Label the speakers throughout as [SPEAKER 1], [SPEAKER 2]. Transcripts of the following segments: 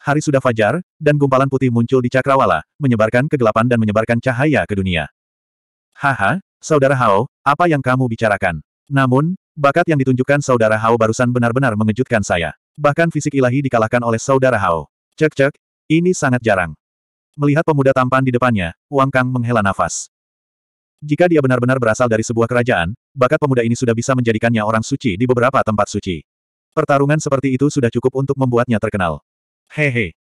[SPEAKER 1] Hari sudah fajar, dan gumpalan putih muncul di cakrawala, menyebarkan kegelapan dan menyebarkan cahaya ke dunia. Haha, Saudara Hao, apa yang kamu bicarakan? Namun, bakat yang ditunjukkan Saudara Hao barusan benar-benar mengejutkan saya. Bahkan fisik ilahi dikalahkan oleh Saudara Hao. Cek-cek, ini sangat jarang. Melihat pemuda tampan di depannya, Wang Kang menghela nafas. Jika dia benar-benar berasal dari sebuah kerajaan, bakat pemuda ini sudah bisa menjadikannya orang suci di beberapa tempat suci. Pertarungan seperti itu sudah cukup untuk membuatnya terkenal. Hehe.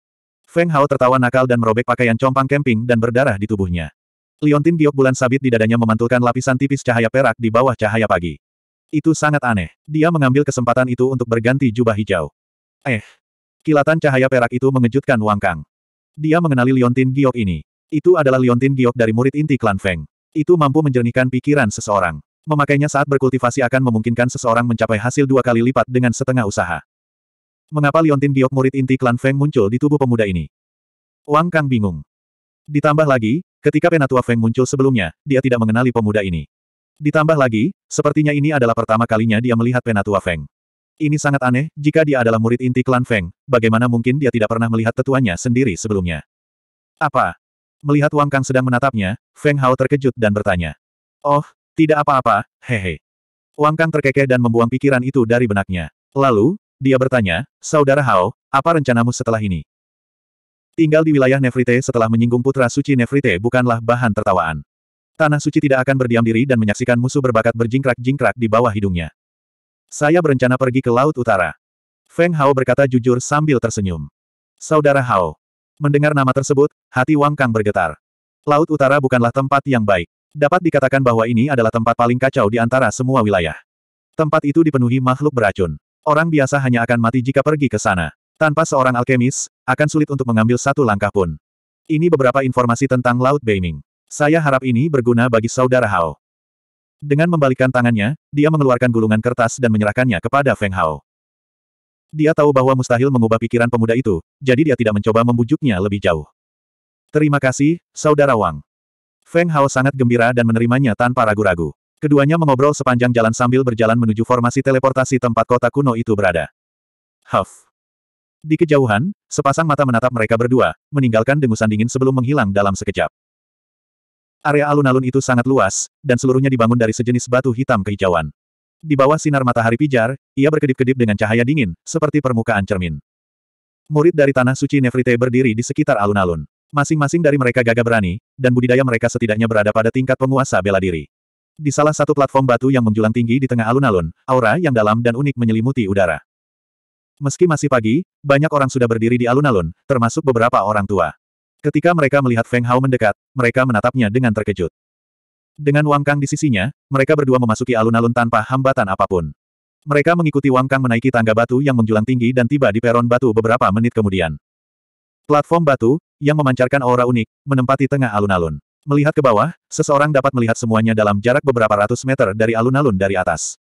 [SPEAKER 1] Feng Hao tertawa nakal dan merobek pakaian compang kemping dan berdarah di tubuhnya. Liontin giok bulan sabit di dadanya memantulkan lapisan tipis cahaya perak di bawah cahaya pagi. Itu sangat aneh. Dia mengambil kesempatan itu untuk berganti jubah hijau. Eh. Kilatan cahaya perak itu mengejutkan Wang Kang. Dia mengenali Liontin giok ini. Itu adalah Liontin giok dari murid inti klan Feng. Itu mampu menjernihkan pikiran seseorang. Memakainya saat berkultivasi akan memungkinkan seseorang mencapai hasil dua kali lipat dengan setengah usaha. Mengapa liontin giok murid inti klan Feng muncul di tubuh pemuda ini? Wang Kang bingung. Ditambah lagi, ketika penatua Feng muncul sebelumnya, dia tidak mengenali pemuda ini. Ditambah lagi, sepertinya ini adalah pertama kalinya dia melihat penatua Feng. Ini sangat aneh, jika dia adalah murid inti klan Feng, bagaimana mungkin dia tidak pernah melihat tetuanya sendiri sebelumnya? Apa? Melihat Wang Kang sedang menatapnya, Feng Hao terkejut dan bertanya. Oh, tidak apa-apa, hehe. Wang Kang terkekeh dan membuang pikiran itu dari benaknya. Lalu, dia bertanya, Saudara Hao, apa rencanamu setelah ini? Tinggal di wilayah Nefrite setelah menyinggung putra suci Nefrite bukanlah bahan tertawaan. Tanah suci tidak akan berdiam diri dan menyaksikan musuh berbakat berjingkrak-jingkrak di bawah hidungnya. Saya berencana pergi ke Laut Utara. Feng Hao berkata jujur sambil tersenyum. Saudara Hao. Mendengar nama tersebut, hati Wang Kang bergetar. Laut Utara bukanlah tempat yang baik. Dapat dikatakan bahwa ini adalah tempat paling kacau di antara semua wilayah. Tempat itu dipenuhi makhluk beracun. Orang biasa hanya akan mati jika pergi ke sana. Tanpa seorang alkemis, akan sulit untuk mengambil satu langkah pun. Ini beberapa informasi tentang Laut Beiming. Saya harap ini berguna bagi saudara Hao. Dengan membalikkan tangannya, dia mengeluarkan gulungan kertas dan menyerahkannya kepada Feng Hao. Dia tahu bahwa mustahil mengubah pikiran pemuda itu, jadi dia tidak mencoba membujuknya lebih jauh. Terima kasih, Saudara Wang. Feng Hao sangat gembira dan menerimanya tanpa ragu-ragu. Keduanya mengobrol sepanjang jalan sambil berjalan menuju formasi teleportasi tempat kota kuno itu berada. Huff. Di kejauhan, sepasang mata menatap mereka berdua, meninggalkan dengusan dingin sebelum menghilang dalam sekejap. Area alun-alun itu sangat luas, dan seluruhnya dibangun dari sejenis batu hitam kehijauan. Di bawah sinar matahari pijar, ia berkedip-kedip dengan cahaya dingin, seperti permukaan cermin. Murid dari Tanah Suci Nefrite berdiri di sekitar alun-alun. Masing-masing dari mereka gagah berani, dan budidaya mereka setidaknya berada pada tingkat penguasa bela diri. Di salah satu platform batu yang menjulang tinggi di tengah alun-alun, aura yang dalam dan unik menyelimuti udara. Meski masih pagi, banyak orang sudah berdiri di alun-alun, termasuk beberapa orang tua. Ketika mereka melihat Feng Hao mendekat, mereka menatapnya dengan terkejut. Dengan Wang Kang di sisinya, mereka berdua memasuki alun-alun tanpa hambatan apapun. Mereka mengikuti Wang Kang menaiki tangga batu yang menjulang tinggi dan tiba di peron batu beberapa menit kemudian. Platform batu, yang memancarkan aura unik, menempati tengah alun-alun. Melihat ke bawah, seseorang dapat melihat semuanya dalam jarak beberapa ratus meter dari alun-alun dari atas.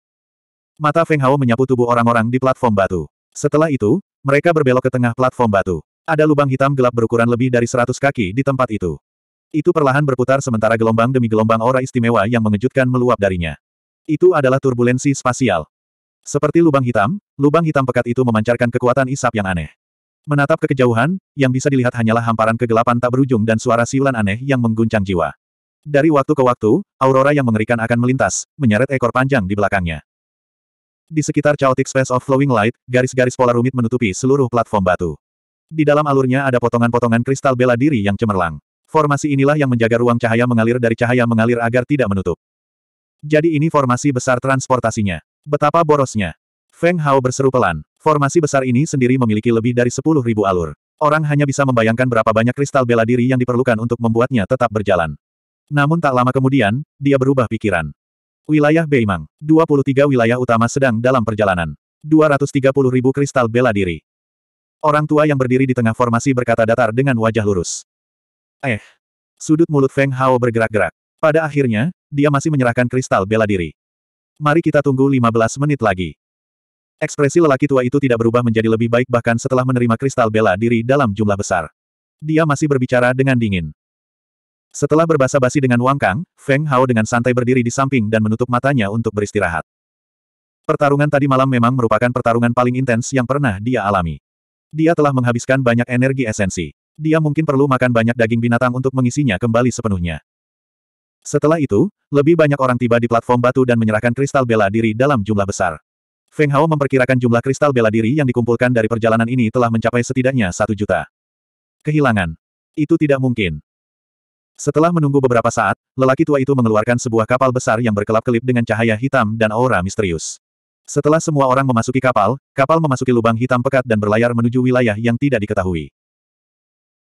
[SPEAKER 1] Mata Feng Hao menyapu tubuh orang-orang di platform batu. Setelah itu, mereka berbelok ke tengah platform batu. Ada lubang hitam gelap berukuran lebih dari seratus kaki di tempat itu. Itu perlahan berputar sementara gelombang demi gelombang aura istimewa yang mengejutkan meluap darinya. Itu adalah turbulensi spasial. Seperti lubang hitam, lubang hitam pekat itu memancarkan kekuatan isap yang aneh. Menatap ke kejauhan, yang bisa dilihat hanyalah hamparan kegelapan tak berujung dan suara siulan aneh yang mengguncang jiwa. Dari waktu ke waktu, aurora yang mengerikan akan melintas, menyeret ekor panjang di belakangnya. Di sekitar chaotic space of flowing light, garis-garis pola rumit menutupi seluruh platform batu. Di dalam alurnya ada potongan-potongan kristal bela diri yang cemerlang. Formasi inilah yang menjaga ruang cahaya mengalir dari cahaya mengalir agar tidak menutup. Jadi ini formasi besar transportasinya. Betapa borosnya. Feng Hao berseru pelan. Formasi besar ini sendiri memiliki lebih dari 10.000 alur. Orang hanya bisa membayangkan berapa banyak kristal bela diri yang diperlukan untuk membuatnya tetap berjalan. Namun tak lama kemudian, dia berubah pikiran. Wilayah Beimang. 23 wilayah utama sedang dalam perjalanan. 230.000 kristal bela diri. Orang tua yang berdiri di tengah formasi berkata datar dengan wajah lurus. Eh. Sudut mulut Feng Hao bergerak-gerak. Pada akhirnya, dia masih menyerahkan kristal bela diri. Mari kita tunggu 15 menit lagi. Ekspresi lelaki tua itu tidak berubah menjadi lebih baik bahkan setelah menerima kristal bela diri dalam jumlah besar. Dia masih berbicara dengan dingin. Setelah berbahasa basi dengan Wang Kang, Feng Hao dengan santai berdiri di samping dan menutup matanya untuk beristirahat. Pertarungan tadi malam memang merupakan pertarungan paling intens yang pernah dia alami. Dia telah menghabiskan banyak energi esensi. Dia mungkin perlu makan banyak daging binatang untuk mengisinya kembali sepenuhnya. Setelah itu, lebih banyak orang tiba di platform batu dan menyerahkan kristal bela diri dalam jumlah besar. Feng Hao memperkirakan jumlah kristal bela diri yang dikumpulkan dari perjalanan ini telah mencapai setidaknya satu juta. Kehilangan. Itu tidak mungkin. Setelah menunggu beberapa saat, lelaki tua itu mengeluarkan sebuah kapal besar yang berkelap-kelip dengan cahaya hitam dan aura misterius. Setelah semua orang memasuki kapal, kapal memasuki lubang hitam pekat dan berlayar menuju wilayah yang tidak diketahui.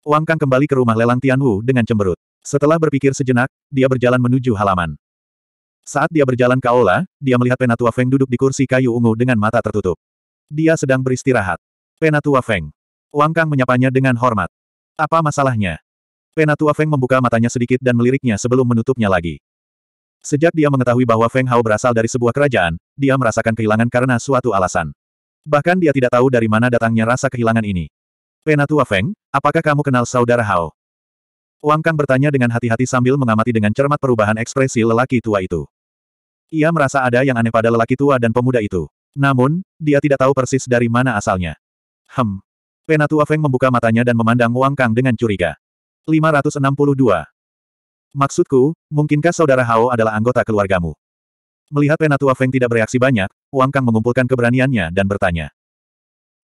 [SPEAKER 1] Wang Kang kembali ke rumah lelang Tianwu dengan cemberut. Setelah berpikir sejenak, dia berjalan menuju halaman. Saat dia berjalan ke aula, dia melihat Penatua Feng duduk di kursi kayu ungu dengan mata tertutup. Dia sedang beristirahat. Penatua Feng. Wang Kang menyapanya dengan hormat. Apa masalahnya? Penatua Feng membuka matanya sedikit dan meliriknya sebelum menutupnya lagi. Sejak dia mengetahui bahwa Feng Hao berasal dari sebuah kerajaan, dia merasakan kehilangan karena suatu alasan. Bahkan dia tidak tahu dari mana datangnya rasa kehilangan ini. Penatua Feng, apakah kamu kenal saudara Hao? Wang Kang bertanya dengan hati-hati sambil mengamati dengan cermat perubahan ekspresi lelaki tua itu. Ia merasa ada yang aneh pada lelaki tua dan pemuda itu. Namun, dia tidak tahu persis dari mana asalnya. Hem. Penatua Feng membuka matanya dan memandang Wang Kang dengan curiga. 562. Maksudku, mungkinkah saudara Hao adalah anggota keluargamu? Melihat Penatua Feng tidak bereaksi banyak, Wang Kang mengumpulkan keberaniannya dan bertanya.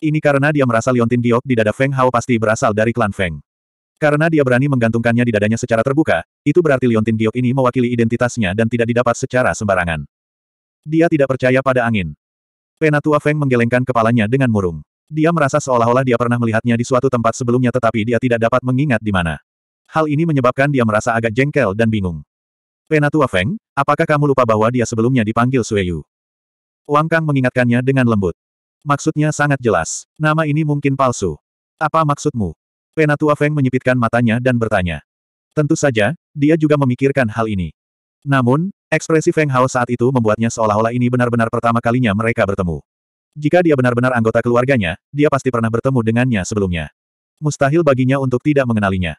[SPEAKER 1] Ini karena dia merasa liontin giok di dada Feng Hao pasti berasal dari klan Feng. Karena dia berani menggantungkannya di dadanya secara terbuka, itu berarti Liontin Giok ini mewakili identitasnya dan tidak didapat secara sembarangan. Dia tidak percaya pada angin. Penatua Feng menggelengkan kepalanya dengan murung. Dia merasa seolah-olah dia pernah melihatnya di suatu tempat sebelumnya tetapi dia tidak dapat mengingat di mana. Hal ini menyebabkan dia merasa agak jengkel dan bingung. Penatua Feng, apakah kamu lupa bahwa dia sebelumnya dipanggil Sueyu? Wang Kang mengingatkannya dengan lembut. Maksudnya sangat jelas. Nama ini mungkin palsu. Apa maksudmu? Penatua Feng menyipitkan matanya dan bertanya. Tentu saja, dia juga memikirkan hal ini. Namun, ekspresi Feng Hao saat itu membuatnya seolah-olah ini benar-benar pertama kalinya mereka bertemu. Jika dia benar-benar anggota keluarganya, dia pasti pernah bertemu dengannya sebelumnya. Mustahil baginya untuk tidak mengenalinya.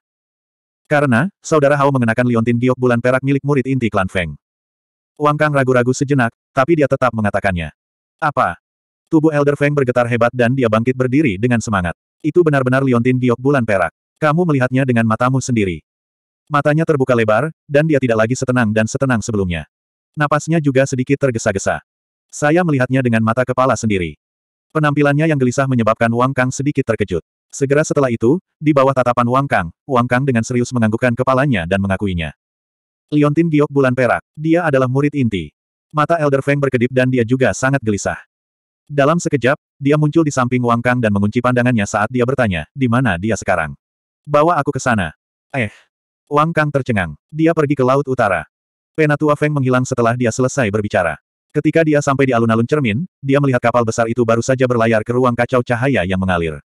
[SPEAKER 1] Karena, saudara Hao mengenakan liontin giok bulan perak milik murid inti klan Feng. Wang Kang ragu-ragu sejenak, tapi dia tetap mengatakannya. Apa? Tubuh Elder Feng bergetar hebat dan dia bangkit berdiri dengan semangat. Itu benar-benar liontin giok bulan perak. Kamu melihatnya dengan matamu sendiri. Matanya terbuka lebar, dan dia tidak lagi setenang dan setenang sebelumnya. Napasnya juga sedikit tergesa-gesa. Saya melihatnya dengan mata kepala sendiri. Penampilannya yang gelisah menyebabkan Wang Kang sedikit terkejut. Segera setelah itu, di bawah tatapan Wang Kang, Wang Kang dengan serius menganggukkan kepalanya dan mengakuinya. Liontin Giok Bulan Perak, dia adalah murid inti. Mata Elder Feng berkedip dan dia juga sangat gelisah. Dalam sekejap, dia muncul di samping Wang Kang dan mengunci pandangannya saat dia bertanya, di mana dia sekarang? Bawa aku ke sana. Eh. Wang Kang tercengang. Dia pergi ke Laut Utara. Penatua Feng menghilang setelah dia selesai berbicara. Ketika dia sampai di alun-alun cermin, dia melihat kapal besar itu baru saja berlayar ke ruang kacau cahaya yang mengalir.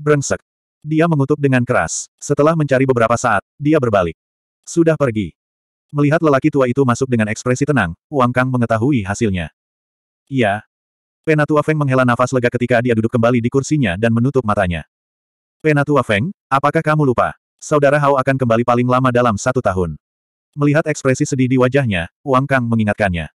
[SPEAKER 1] Brengsek. Dia mengutuk dengan keras. Setelah mencari beberapa saat, dia berbalik. Sudah pergi. Melihat lelaki tua itu masuk dengan ekspresi tenang, Wang Kang mengetahui hasilnya. Ya. Penatua Feng menghela nafas lega ketika dia duduk kembali di kursinya dan menutup matanya. Penatua Feng, apakah kamu lupa? Saudara Hao akan kembali paling lama dalam satu tahun. Melihat ekspresi sedih di wajahnya, Wang Kang mengingatkannya.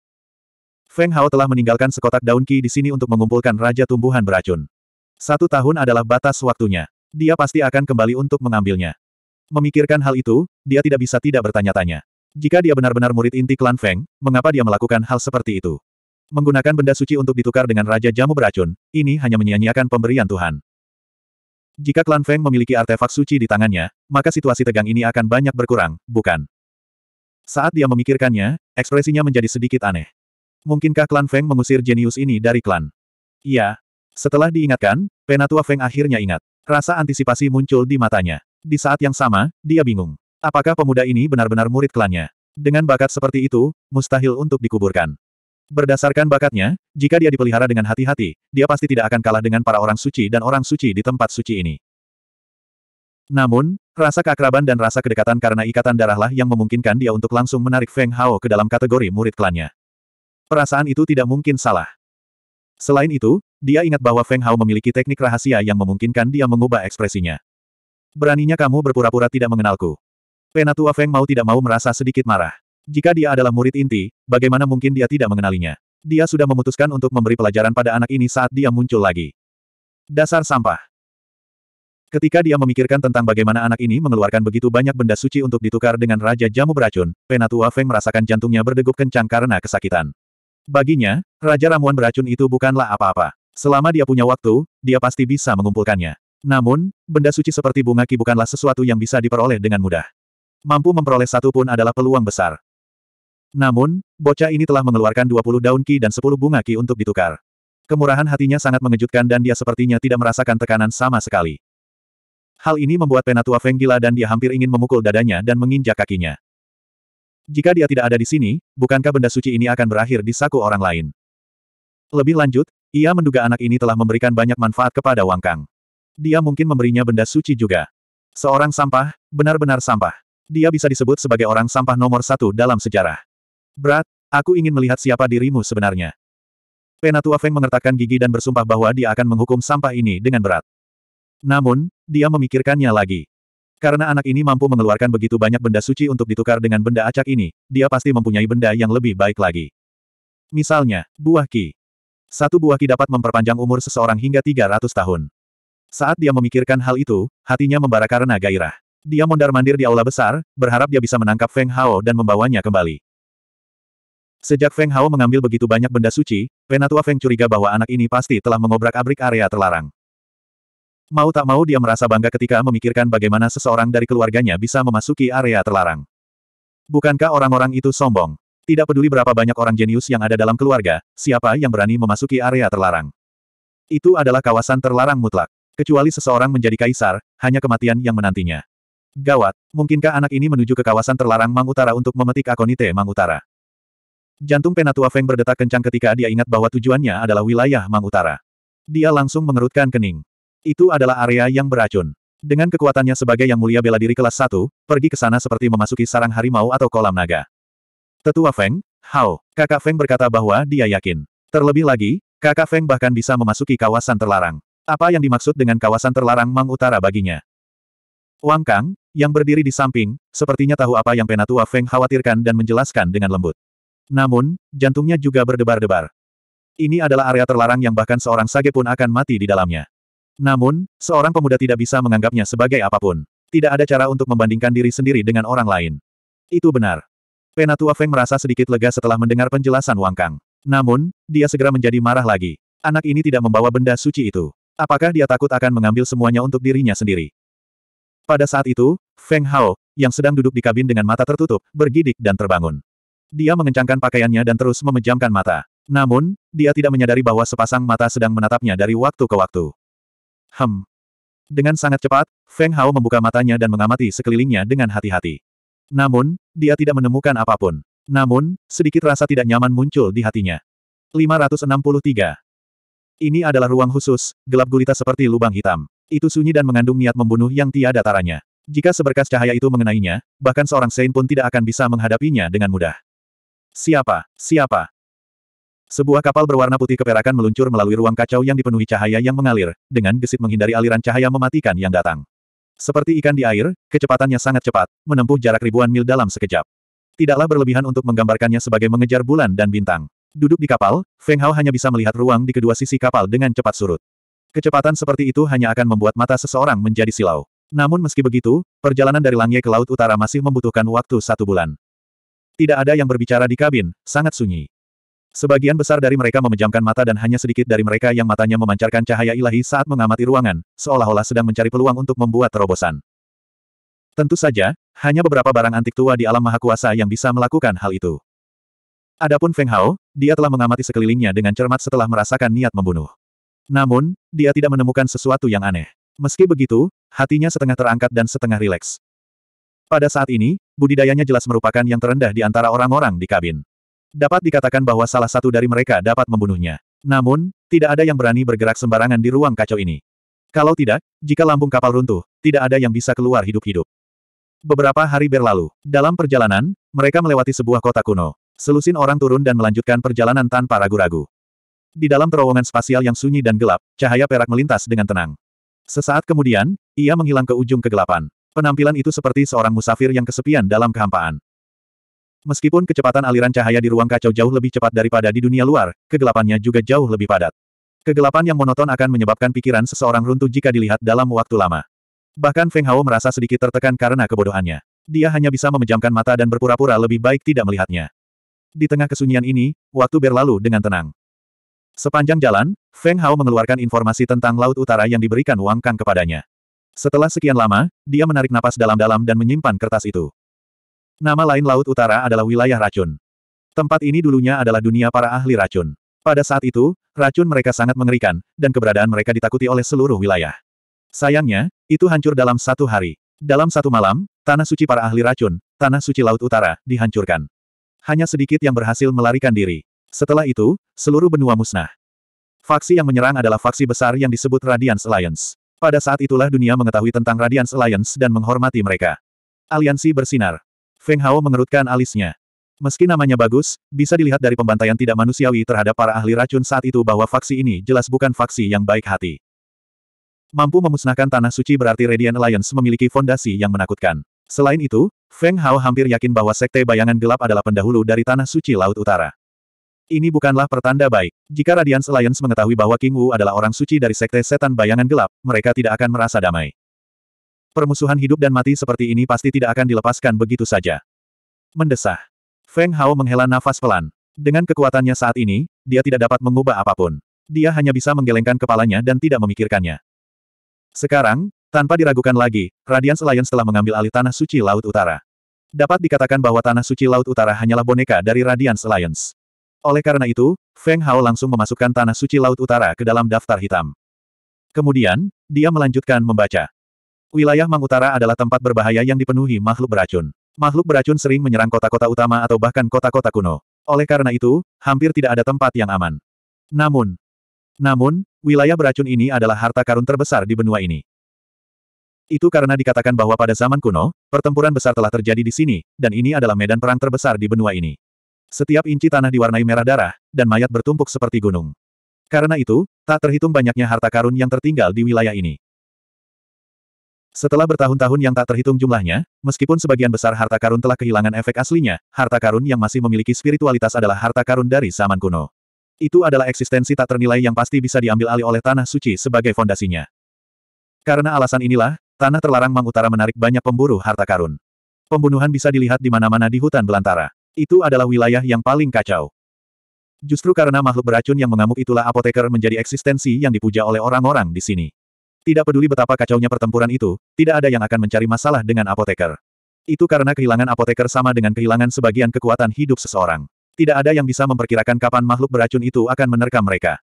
[SPEAKER 1] Feng Hao telah meninggalkan sekotak daun ki di sini untuk mengumpulkan Raja Tumbuhan Beracun. Satu tahun adalah batas waktunya. Dia pasti akan kembali untuk mengambilnya. Memikirkan hal itu, dia tidak bisa tidak bertanya-tanya. Jika dia benar-benar murid inti klan Feng, mengapa dia melakukan hal seperti itu? Menggunakan benda suci untuk ditukar dengan Raja Jamu Beracun, ini hanya menyia-nyiakan pemberian Tuhan. Jika klan Feng memiliki artefak suci di tangannya, maka situasi tegang ini akan banyak berkurang, bukan? Saat dia memikirkannya, ekspresinya menjadi sedikit aneh. Mungkinkah klan Feng mengusir jenius ini dari klan? Iya. Setelah diingatkan, Penatua Feng akhirnya ingat. Rasa antisipasi muncul di matanya. Di saat yang sama, dia bingung. Apakah pemuda ini benar-benar murid klannya? Dengan bakat seperti itu, mustahil untuk dikuburkan. Berdasarkan bakatnya, jika dia dipelihara dengan hati-hati, dia pasti tidak akan kalah dengan para orang suci dan orang suci di tempat suci ini. Namun, rasa keakraban dan rasa kedekatan karena ikatan darahlah yang memungkinkan dia untuk langsung menarik Feng Hao ke dalam kategori murid klannya. Perasaan itu tidak mungkin salah. Selain itu, dia ingat bahwa Feng Hao memiliki teknik rahasia yang memungkinkan dia mengubah ekspresinya. Beraninya kamu berpura-pura tidak mengenalku. Penatua Feng mau tidak mau merasa sedikit marah. Jika dia adalah murid inti, bagaimana mungkin dia tidak mengenalinya? Dia sudah memutuskan untuk memberi pelajaran pada anak ini saat dia muncul lagi. Dasar sampah. Ketika dia memikirkan tentang bagaimana anak ini mengeluarkan begitu banyak benda suci untuk ditukar dengan Raja Jamu Beracun, Penatua Feng merasakan jantungnya berdegup kencang karena kesakitan. Baginya, Raja Ramuan Beracun itu bukanlah apa-apa. Selama dia punya waktu, dia pasti bisa mengumpulkannya. Namun, benda suci seperti bunga ki bukanlah sesuatu yang bisa diperoleh dengan mudah. Mampu memperoleh satu pun adalah peluang besar. Namun, bocah ini telah mengeluarkan 20 daun ki dan 10 bunga ki untuk ditukar. Kemurahan hatinya sangat mengejutkan dan dia sepertinya tidak merasakan tekanan sama sekali. Hal ini membuat Penatua Feng gila dan dia hampir ingin memukul dadanya dan menginjak kakinya. Jika dia tidak ada di sini, bukankah benda suci ini akan berakhir di saku orang lain? Lebih lanjut, ia menduga anak ini telah memberikan banyak manfaat kepada Wang Kang. Dia mungkin memberinya benda suci juga. Seorang sampah, benar-benar sampah. Dia bisa disebut sebagai orang sampah nomor satu dalam sejarah. Brat, aku ingin melihat siapa dirimu sebenarnya. Penatua Feng mengertakkan gigi dan bersumpah bahwa dia akan menghukum sampah ini dengan berat. Namun, dia memikirkannya lagi. Karena anak ini mampu mengeluarkan begitu banyak benda suci untuk ditukar dengan benda acak ini, dia pasti mempunyai benda yang lebih baik lagi. Misalnya, buah ki. Satu buah ki dapat memperpanjang umur seseorang hingga 300 tahun. Saat dia memikirkan hal itu, hatinya membara karena gairah. Dia mondar-mandir di aula besar, berharap dia bisa menangkap Feng Hao dan membawanya kembali. Sejak Feng Hao mengambil begitu banyak benda suci, Penatua Feng curiga bahwa anak ini pasti telah mengobrak-abrik area terlarang. Mau tak mau dia merasa bangga ketika memikirkan bagaimana seseorang dari keluarganya bisa memasuki area terlarang. Bukankah orang-orang itu sombong? Tidak peduli berapa banyak orang jenius yang ada dalam keluarga, siapa yang berani memasuki area terlarang. Itu adalah kawasan terlarang mutlak. Kecuali seseorang menjadi kaisar, hanya kematian yang menantinya. Gawat, mungkinkah anak ini menuju ke kawasan terlarang Mang Utara untuk memetik akonite Mang Utara? Jantung Penatua Feng berdetak kencang ketika dia ingat bahwa tujuannya adalah wilayah Mang Utara. Dia langsung mengerutkan kening. Itu adalah area yang beracun. Dengan kekuatannya sebagai yang mulia bela diri kelas 1, pergi ke sana seperti memasuki sarang harimau atau kolam naga. Tetua Feng, Hao, kakak Feng berkata bahwa dia yakin. Terlebih lagi, kakak Feng bahkan bisa memasuki kawasan terlarang. Apa yang dimaksud dengan kawasan terlarang Mang Utara baginya? Wang Kang, yang berdiri di samping, sepertinya tahu apa yang Penatua Feng khawatirkan dan menjelaskan dengan lembut. Namun, jantungnya juga berdebar-debar. Ini adalah area terlarang yang bahkan seorang sage pun akan mati di dalamnya. Namun, seorang pemuda tidak bisa menganggapnya sebagai apapun. Tidak ada cara untuk membandingkan diri sendiri dengan orang lain. Itu benar. Penatua Feng merasa sedikit lega setelah mendengar penjelasan Wang Kang. Namun, dia segera menjadi marah lagi. Anak ini tidak membawa benda suci itu. Apakah dia takut akan mengambil semuanya untuk dirinya sendiri? Pada saat itu, Feng Hao, yang sedang duduk di kabin dengan mata tertutup, bergidik dan terbangun. Dia mengencangkan pakaiannya dan terus memejamkan mata. Namun, dia tidak menyadari bahwa sepasang mata sedang menatapnya dari waktu ke waktu. Hem. Dengan sangat cepat, Feng Hao membuka matanya dan mengamati sekelilingnya dengan hati-hati. Namun, dia tidak menemukan apapun. Namun, sedikit rasa tidak nyaman muncul di hatinya. 563. Ini adalah ruang khusus, gelap gulita seperti lubang hitam. Itu sunyi dan mengandung niat membunuh yang tiada taranya. Jika seberkas cahaya itu mengenainya, bahkan seorang Saint pun tidak akan bisa menghadapinya dengan mudah. Siapa? Siapa? Sebuah kapal berwarna putih keperakan meluncur melalui ruang kacau yang dipenuhi cahaya yang mengalir, dengan gesit menghindari aliran cahaya mematikan yang datang. Seperti ikan di air, kecepatannya sangat cepat, menempuh jarak ribuan mil dalam sekejap. Tidaklah berlebihan untuk menggambarkannya sebagai mengejar bulan dan bintang. Duduk di kapal, Feng Hao hanya bisa melihat ruang di kedua sisi kapal dengan cepat surut. Kecepatan seperti itu hanya akan membuat mata seseorang menjadi silau. Namun meski begitu, perjalanan dari Langye ke Laut Utara masih membutuhkan waktu satu bulan. Tidak ada yang berbicara di kabin, sangat sunyi. Sebagian besar dari mereka memejamkan mata dan hanya sedikit dari mereka yang matanya memancarkan cahaya ilahi saat mengamati ruangan, seolah-olah sedang mencari peluang untuk membuat terobosan. Tentu saja, hanya beberapa barang antik tua di alam maha kuasa yang bisa melakukan hal itu. Adapun Feng Hao, dia telah mengamati sekelilingnya dengan cermat setelah merasakan niat membunuh. Namun, dia tidak menemukan sesuatu yang aneh. Meski begitu, hatinya setengah terangkat dan setengah rileks. Pada saat ini, budidayanya jelas merupakan yang terendah di antara orang-orang di kabin. Dapat dikatakan bahwa salah satu dari mereka dapat membunuhnya. Namun, tidak ada yang berani bergerak sembarangan di ruang kacau ini. Kalau tidak, jika lambung kapal runtuh, tidak ada yang bisa keluar hidup-hidup. Beberapa hari berlalu. Dalam perjalanan, mereka melewati sebuah kota kuno. Selusin orang turun dan melanjutkan perjalanan tanpa ragu-ragu. Di dalam terowongan spasial yang sunyi dan gelap, cahaya perak melintas dengan tenang. Sesaat kemudian, ia menghilang ke ujung kegelapan. Penampilan itu seperti seorang musafir yang kesepian dalam kehampaan. Meskipun kecepatan aliran cahaya di ruang kacau jauh lebih cepat daripada di dunia luar, kegelapannya juga jauh lebih padat. Kegelapan yang monoton akan menyebabkan pikiran seseorang runtuh jika dilihat dalam waktu lama. Bahkan Feng Hao merasa sedikit tertekan karena kebodohannya. Dia hanya bisa memejamkan mata dan berpura-pura lebih baik tidak melihatnya. Di tengah kesunyian ini, waktu berlalu dengan tenang. Sepanjang jalan, Feng Hao mengeluarkan informasi tentang Laut Utara yang diberikan Wang Kang kepadanya. Setelah sekian lama, dia menarik napas dalam-dalam dan menyimpan kertas itu. Nama lain Laut Utara adalah wilayah racun. Tempat ini dulunya adalah dunia para ahli racun. Pada saat itu, racun mereka sangat mengerikan, dan keberadaan mereka ditakuti oleh seluruh wilayah. Sayangnya, itu hancur dalam satu hari. Dalam satu malam, tanah suci para ahli racun, tanah suci Laut Utara, dihancurkan. Hanya sedikit yang berhasil melarikan diri. Setelah itu, seluruh benua musnah. Faksi yang menyerang adalah faksi besar yang disebut Radiance Alliance. Pada saat itulah dunia mengetahui tentang Radiance Alliance dan menghormati mereka. Aliansi bersinar. Feng Hao mengerutkan alisnya. Meski namanya bagus, bisa dilihat dari pembantaian tidak manusiawi terhadap para ahli racun saat itu bahwa faksi ini jelas bukan faksi yang baik hati. Mampu memusnahkan tanah suci berarti Radiant Alliance memiliki fondasi yang menakutkan. Selain itu, Feng Hao hampir yakin bahwa Sekte Bayangan Gelap adalah pendahulu dari Tanah Suci Laut Utara. Ini bukanlah pertanda baik. Jika Radiance Alliance mengetahui bahwa King Wu adalah orang suci dari sekte setan bayangan gelap, mereka tidak akan merasa damai. Permusuhan hidup dan mati seperti ini pasti tidak akan dilepaskan begitu saja. Mendesah. Feng Hao menghela nafas pelan. Dengan kekuatannya saat ini, dia tidak dapat mengubah apapun. Dia hanya bisa menggelengkan kepalanya dan tidak memikirkannya. Sekarang, tanpa diragukan lagi, Radiance Alliance telah mengambil alih Tanah Suci Laut Utara. Dapat dikatakan bahwa Tanah Suci Laut Utara hanyalah boneka dari Radiance Alliance. Oleh karena itu, Feng Hao langsung memasukkan Tanah Suci Laut Utara ke dalam daftar hitam. Kemudian, dia melanjutkan membaca. Wilayah Mang Utara adalah tempat berbahaya yang dipenuhi makhluk beracun. Makhluk beracun sering menyerang kota-kota utama atau bahkan kota-kota kuno. Oleh karena itu, hampir tidak ada tempat yang aman. Namun, namun, wilayah beracun ini adalah harta karun terbesar di benua ini. Itu karena dikatakan bahwa pada zaman kuno, pertempuran besar telah terjadi di sini, dan ini adalah medan perang terbesar di benua ini. Setiap inci tanah diwarnai merah darah, dan mayat bertumpuk seperti gunung. Karena itu, tak terhitung banyaknya harta karun yang tertinggal di wilayah ini. Setelah bertahun-tahun yang tak terhitung jumlahnya, meskipun sebagian besar harta karun telah kehilangan efek aslinya, harta karun yang masih memiliki spiritualitas adalah harta karun dari zaman kuno. Itu adalah eksistensi tak ternilai yang pasti bisa diambil alih oleh tanah suci sebagai fondasinya. Karena alasan inilah, tanah terlarang Mang Utara menarik banyak pemburu harta karun. Pembunuhan bisa dilihat di mana-mana di hutan belantara. Itu adalah wilayah yang paling kacau. Justru karena makhluk beracun yang mengamuk itulah apoteker menjadi eksistensi yang dipuja oleh orang-orang di sini. Tidak peduli betapa kacaunya pertempuran itu, tidak ada yang akan mencari masalah dengan apoteker. Itu karena kehilangan apoteker sama dengan kehilangan sebagian kekuatan hidup seseorang. Tidak ada yang bisa memperkirakan kapan makhluk beracun itu akan menerkam mereka.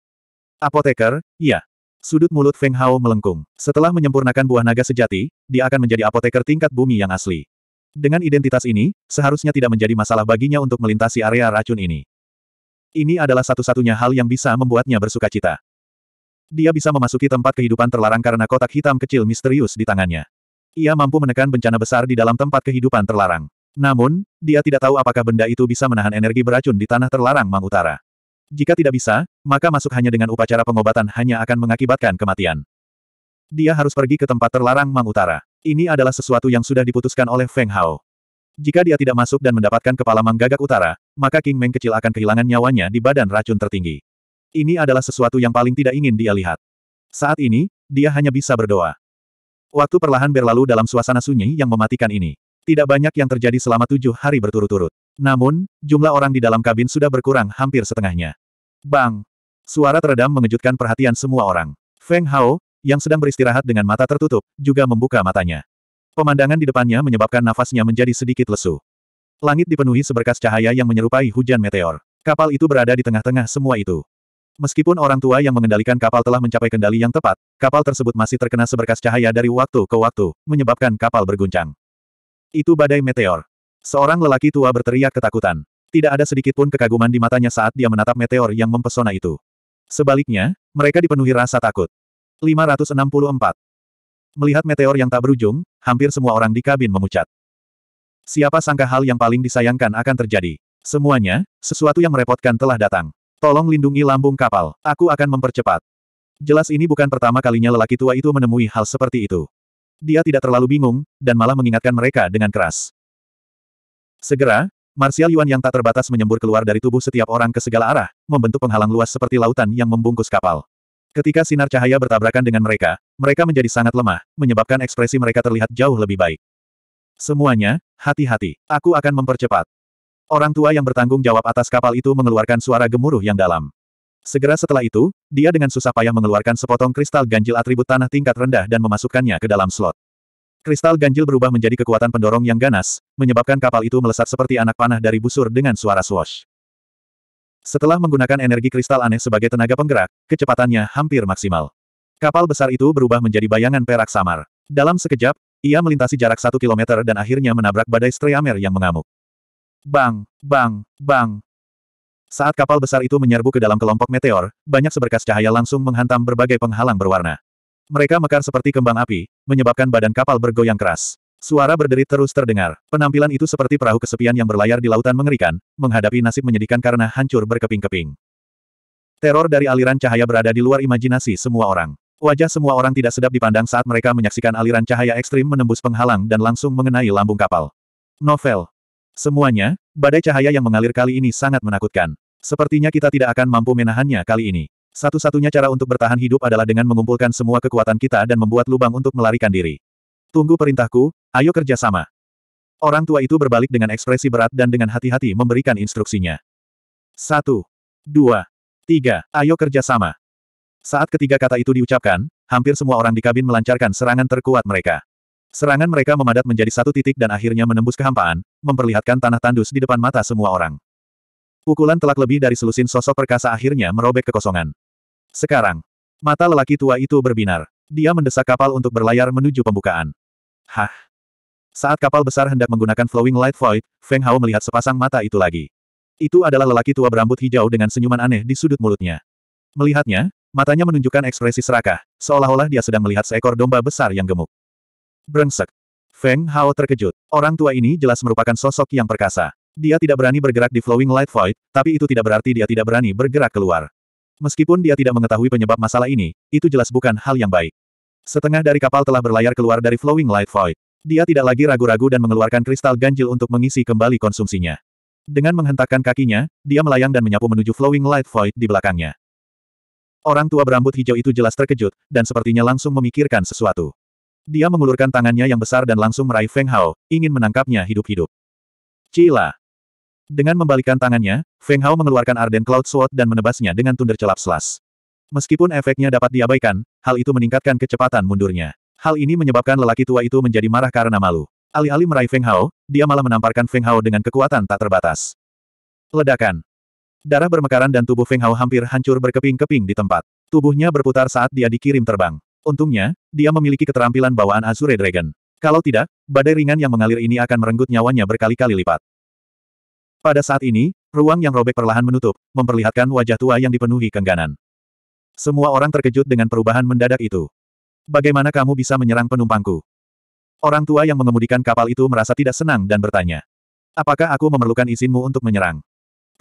[SPEAKER 1] Apoteker, iya. Sudut mulut Feng Hao melengkung. Setelah menyempurnakan buah naga sejati, dia akan menjadi apoteker tingkat bumi yang asli. Dengan identitas ini, seharusnya tidak menjadi masalah baginya untuk melintasi area racun ini. Ini adalah satu-satunya hal yang bisa membuatnya bersuka cita. Dia bisa memasuki tempat kehidupan terlarang karena kotak hitam kecil misterius di tangannya. Ia mampu menekan bencana besar di dalam tempat kehidupan terlarang. Namun, dia tidak tahu apakah benda itu bisa menahan energi beracun di tanah terlarang Mang Utara. Jika tidak bisa, maka masuk hanya dengan upacara pengobatan hanya akan mengakibatkan kematian. Dia harus pergi ke tempat terlarang Mang Utara. Ini adalah sesuatu yang sudah diputuskan oleh Feng Hao. Jika dia tidak masuk dan mendapatkan kepala manggagak utara, maka King Meng kecil akan kehilangan nyawanya di badan racun tertinggi. Ini adalah sesuatu yang paling tidak ingin dia lihat. Saat ini, dia hanya bisa berdoa. Waktu perlahan berlalu dalam suasana sunyi yang mematikan ini. Tidak banyak yang terjadi selama tujuh hari berturut-turut. Namun, jumlah orang di dalam kabin sudah berkurang hampir setengahnya. Bang! Suara teredam mengejutkan perhatian semua orang. Feng Hao, yang sedang beristirahat dengan mata tertutup, juga membuka matanya. Pemandangan di depannya menyebabkan nafasnya menjadi sedikit lesu. Langit dipenuhi seberkas cahaya yang menyerupai hujan meteor. Kapal itu berada di tengah-tengah semua itu. Meskipun orang tua yang mengendalikan kapal telah mencapai kendali yang tepat, kapal tersebut masih terkena seberkas cahaya dari waktu ke waktu, menyebabkan kapal berguncang. Itu badai meteor. Seorang lelaki tua berteriak ketakutan. Tidak ada sedikit pun kekaguman di matanya saat dia menatap meteor yang mempesona itu. Sebaliknya, mereka dipenuhi rasa takut. 564. Melihat meteor yang tak berujung, hampir semua orang di kabin memucat. Siapa sangka hal yang paling disayangkan akan terjadi. Semuanya, sesuatu yang merepotkan telah datang. Tolong lindungi lambung kapal, aku akan mempercepat. Jelas ini bukan pertama kalinya lelaki tua itu menemui hal seperti itu. Dia tidak terlalu bingung, dan malah mengingatkan mereka dengan keras. Segera, Martial Yuan yang tak terbatas menyembur keluar dari tubuh setiap orang ke segala arah, membentuk penghalang luas seperti lautan yang membungkus kapal. Ketika sinar cahaya bertabrakan dengan mereka, mereka menjadi sangat lemah, menyebabkan ekspresi mereka terlihat jauh lebih baik. Semuanya, hati-hati, aku akan mempercepat. Orang tua yang bertanggung jawab atas kapal itu mengeluarkan suara gemuruh yang dalam. Segera setelah itu, dia dengan susah payah mengeluarkan sepotong kristal ganjil atribut tanah tingkat rendah dan memasukkannya ke dalam slot. Kristal ganjil berubah menjadi kekuatan pendorong yang ganas, menyebabkan kapal itu melesat seperti anak panah dari busur dengan suara swash. Setelah menggunakan energi kristal aneh sebagai tenaga penggerak, kecepatannya hampir maksimal. Kapal besar itu berubah menjadi bayangan perak samar. Dalam sekejap, ia melintasi jarak satu kilometer dan akhirnya menabrak badai streamer yang mengamuk. Bang, bang, bang. Saat kapal besar itu menyerbu ke dalam kelompok meteor, banyak seberkas cahaya langsung menghantam berbagai penghalang berwarna. Mereka mekar seperti kembang api, menyebabkan badan kapal bergoyang keras. Suara berderit terus terdengar. Penampilan itu seperti perahu kesepian yang berlayar di lautan mengerikan, menghadapi nasib menyedihkan karena hancur berkeping-keping. Teror dari aliran cahaya berada di luar imajinasi semua orang. Wajah semua orang tidak sedap dipandang saat mereka menyaksikan aliran cahaya ekstrim menembus penghalang dan langsung mengenai lambung kapal. Novel. Semuanya, badai cahaya yang mengalir kali ini sangat menakutkan. Sepertinya kita tidak akan mampu menahannya kali ini. Satu-satunya cara untuk bertahan hidup adalah dengan mengumpulkan semua kekuatan kita dan membuat lubang untuk melarikan diri. Tunggu perintahku, ayo kerjasama. Orang tua itu berbalik dengan ekspresi berat dan dengan hati-hati memberikan instruksinya. Satu, dua, tiga, ayo kerjasama. Saat ketiga kata itu diucapkan, hampir semua orang di kabin melancarkan serangan terkuat mereka. Serangan mereka memadat menjadi satu titik dan akhirnya menembus kehampaan, memperlihatkan tanah tandus di depan mata semua orang. Pukulan telak lebih dari selusin sosok perkasa akhirnya merobek kekosongan. Sekarang, mata lelaki tua itu berbinar. Dia mendesak kapal untuk berlayar menuju pembukaan. Hah? Saat kapal besar hendak menggunakan Flowing Light Void, Feng Hao melihat sepasang mata itu lagi. Itu adalah lelaki tua berambut hijau dengan senyuman aneh di sudut mulutnya. Melihatnya, matanya menunjukkan ekspresi serakah, seolah-olah dia sedang melihat seekor domba besar yang gemuk. Brengsek. Feng Hao terkejut. Orang tua ini jelas merupakan sosok yang perkasa. Dia tidak berani bergerak di Flowing Light Void, tapi itu tidak berarti dia tidak berani bergerak keluar. Meskipun dia tidak mengetahui penyebab masalah ini, itu jelas bukan hal yang baik. Setengah dari kapal telah berlayar keluar dari Flowing Light Void. Dia tidak lagi ragu-ragu dan mengeluarkan kristal ganjil untuk mengisi kembali konsumsinya. Dengan menghentakkan kakinya, dia melayang dan menyapu menuju Flowing Light Void di belakangnya. Orang tua berambut hijau itu jelas terkejut, dan sepertinya langsung memikirkan sesuatu. Dia mengulurkan tangannya yang besar dan langsung meraih Feng Hao, ingin menangkapnya hidup-hidup. Cila! Dengan membalikkan tangannya, Feng Hao mengeluarkan Arden Cloud Sword dan menebasnya dengan tunder celap selas. Meskipun efeknya dapat diabaikan, hal itu meningkatkan kecepatan mundurnya. Hal ini menyebabkan lelaki tua itu menjadi marah karena malu. Alih-alih meraih Feng Hao, dia malah menamparkan Feng Hao dengan kekuatan tak terbatas. Ledakan. Darah bermekaran dan tubuh Feng Hao hampir hancur berkeping-keping di tempat. Tubuhnya berputar saat dia dikirim terbang. Untungnya, dia memiliki keterampilan bawaan Azure Dragon. Kalau tidak, badai ringan yang mengalir ini akan merenggut nyawanya berkali-kali lipat. Pada saat ini, ruang yang robek perlahan menutup, memperlihatkan wajah tua yang dipenuhi kengganan. Semua orang terkejut dengan perubahan mendadak itu. Bagaimana kamu bisa menyerang penumpangku? Orang tua yang mengemudikan kapal itu merasa tidak senang dan bertanya. Apakah aku memerlukan izinmu untuk menyerang?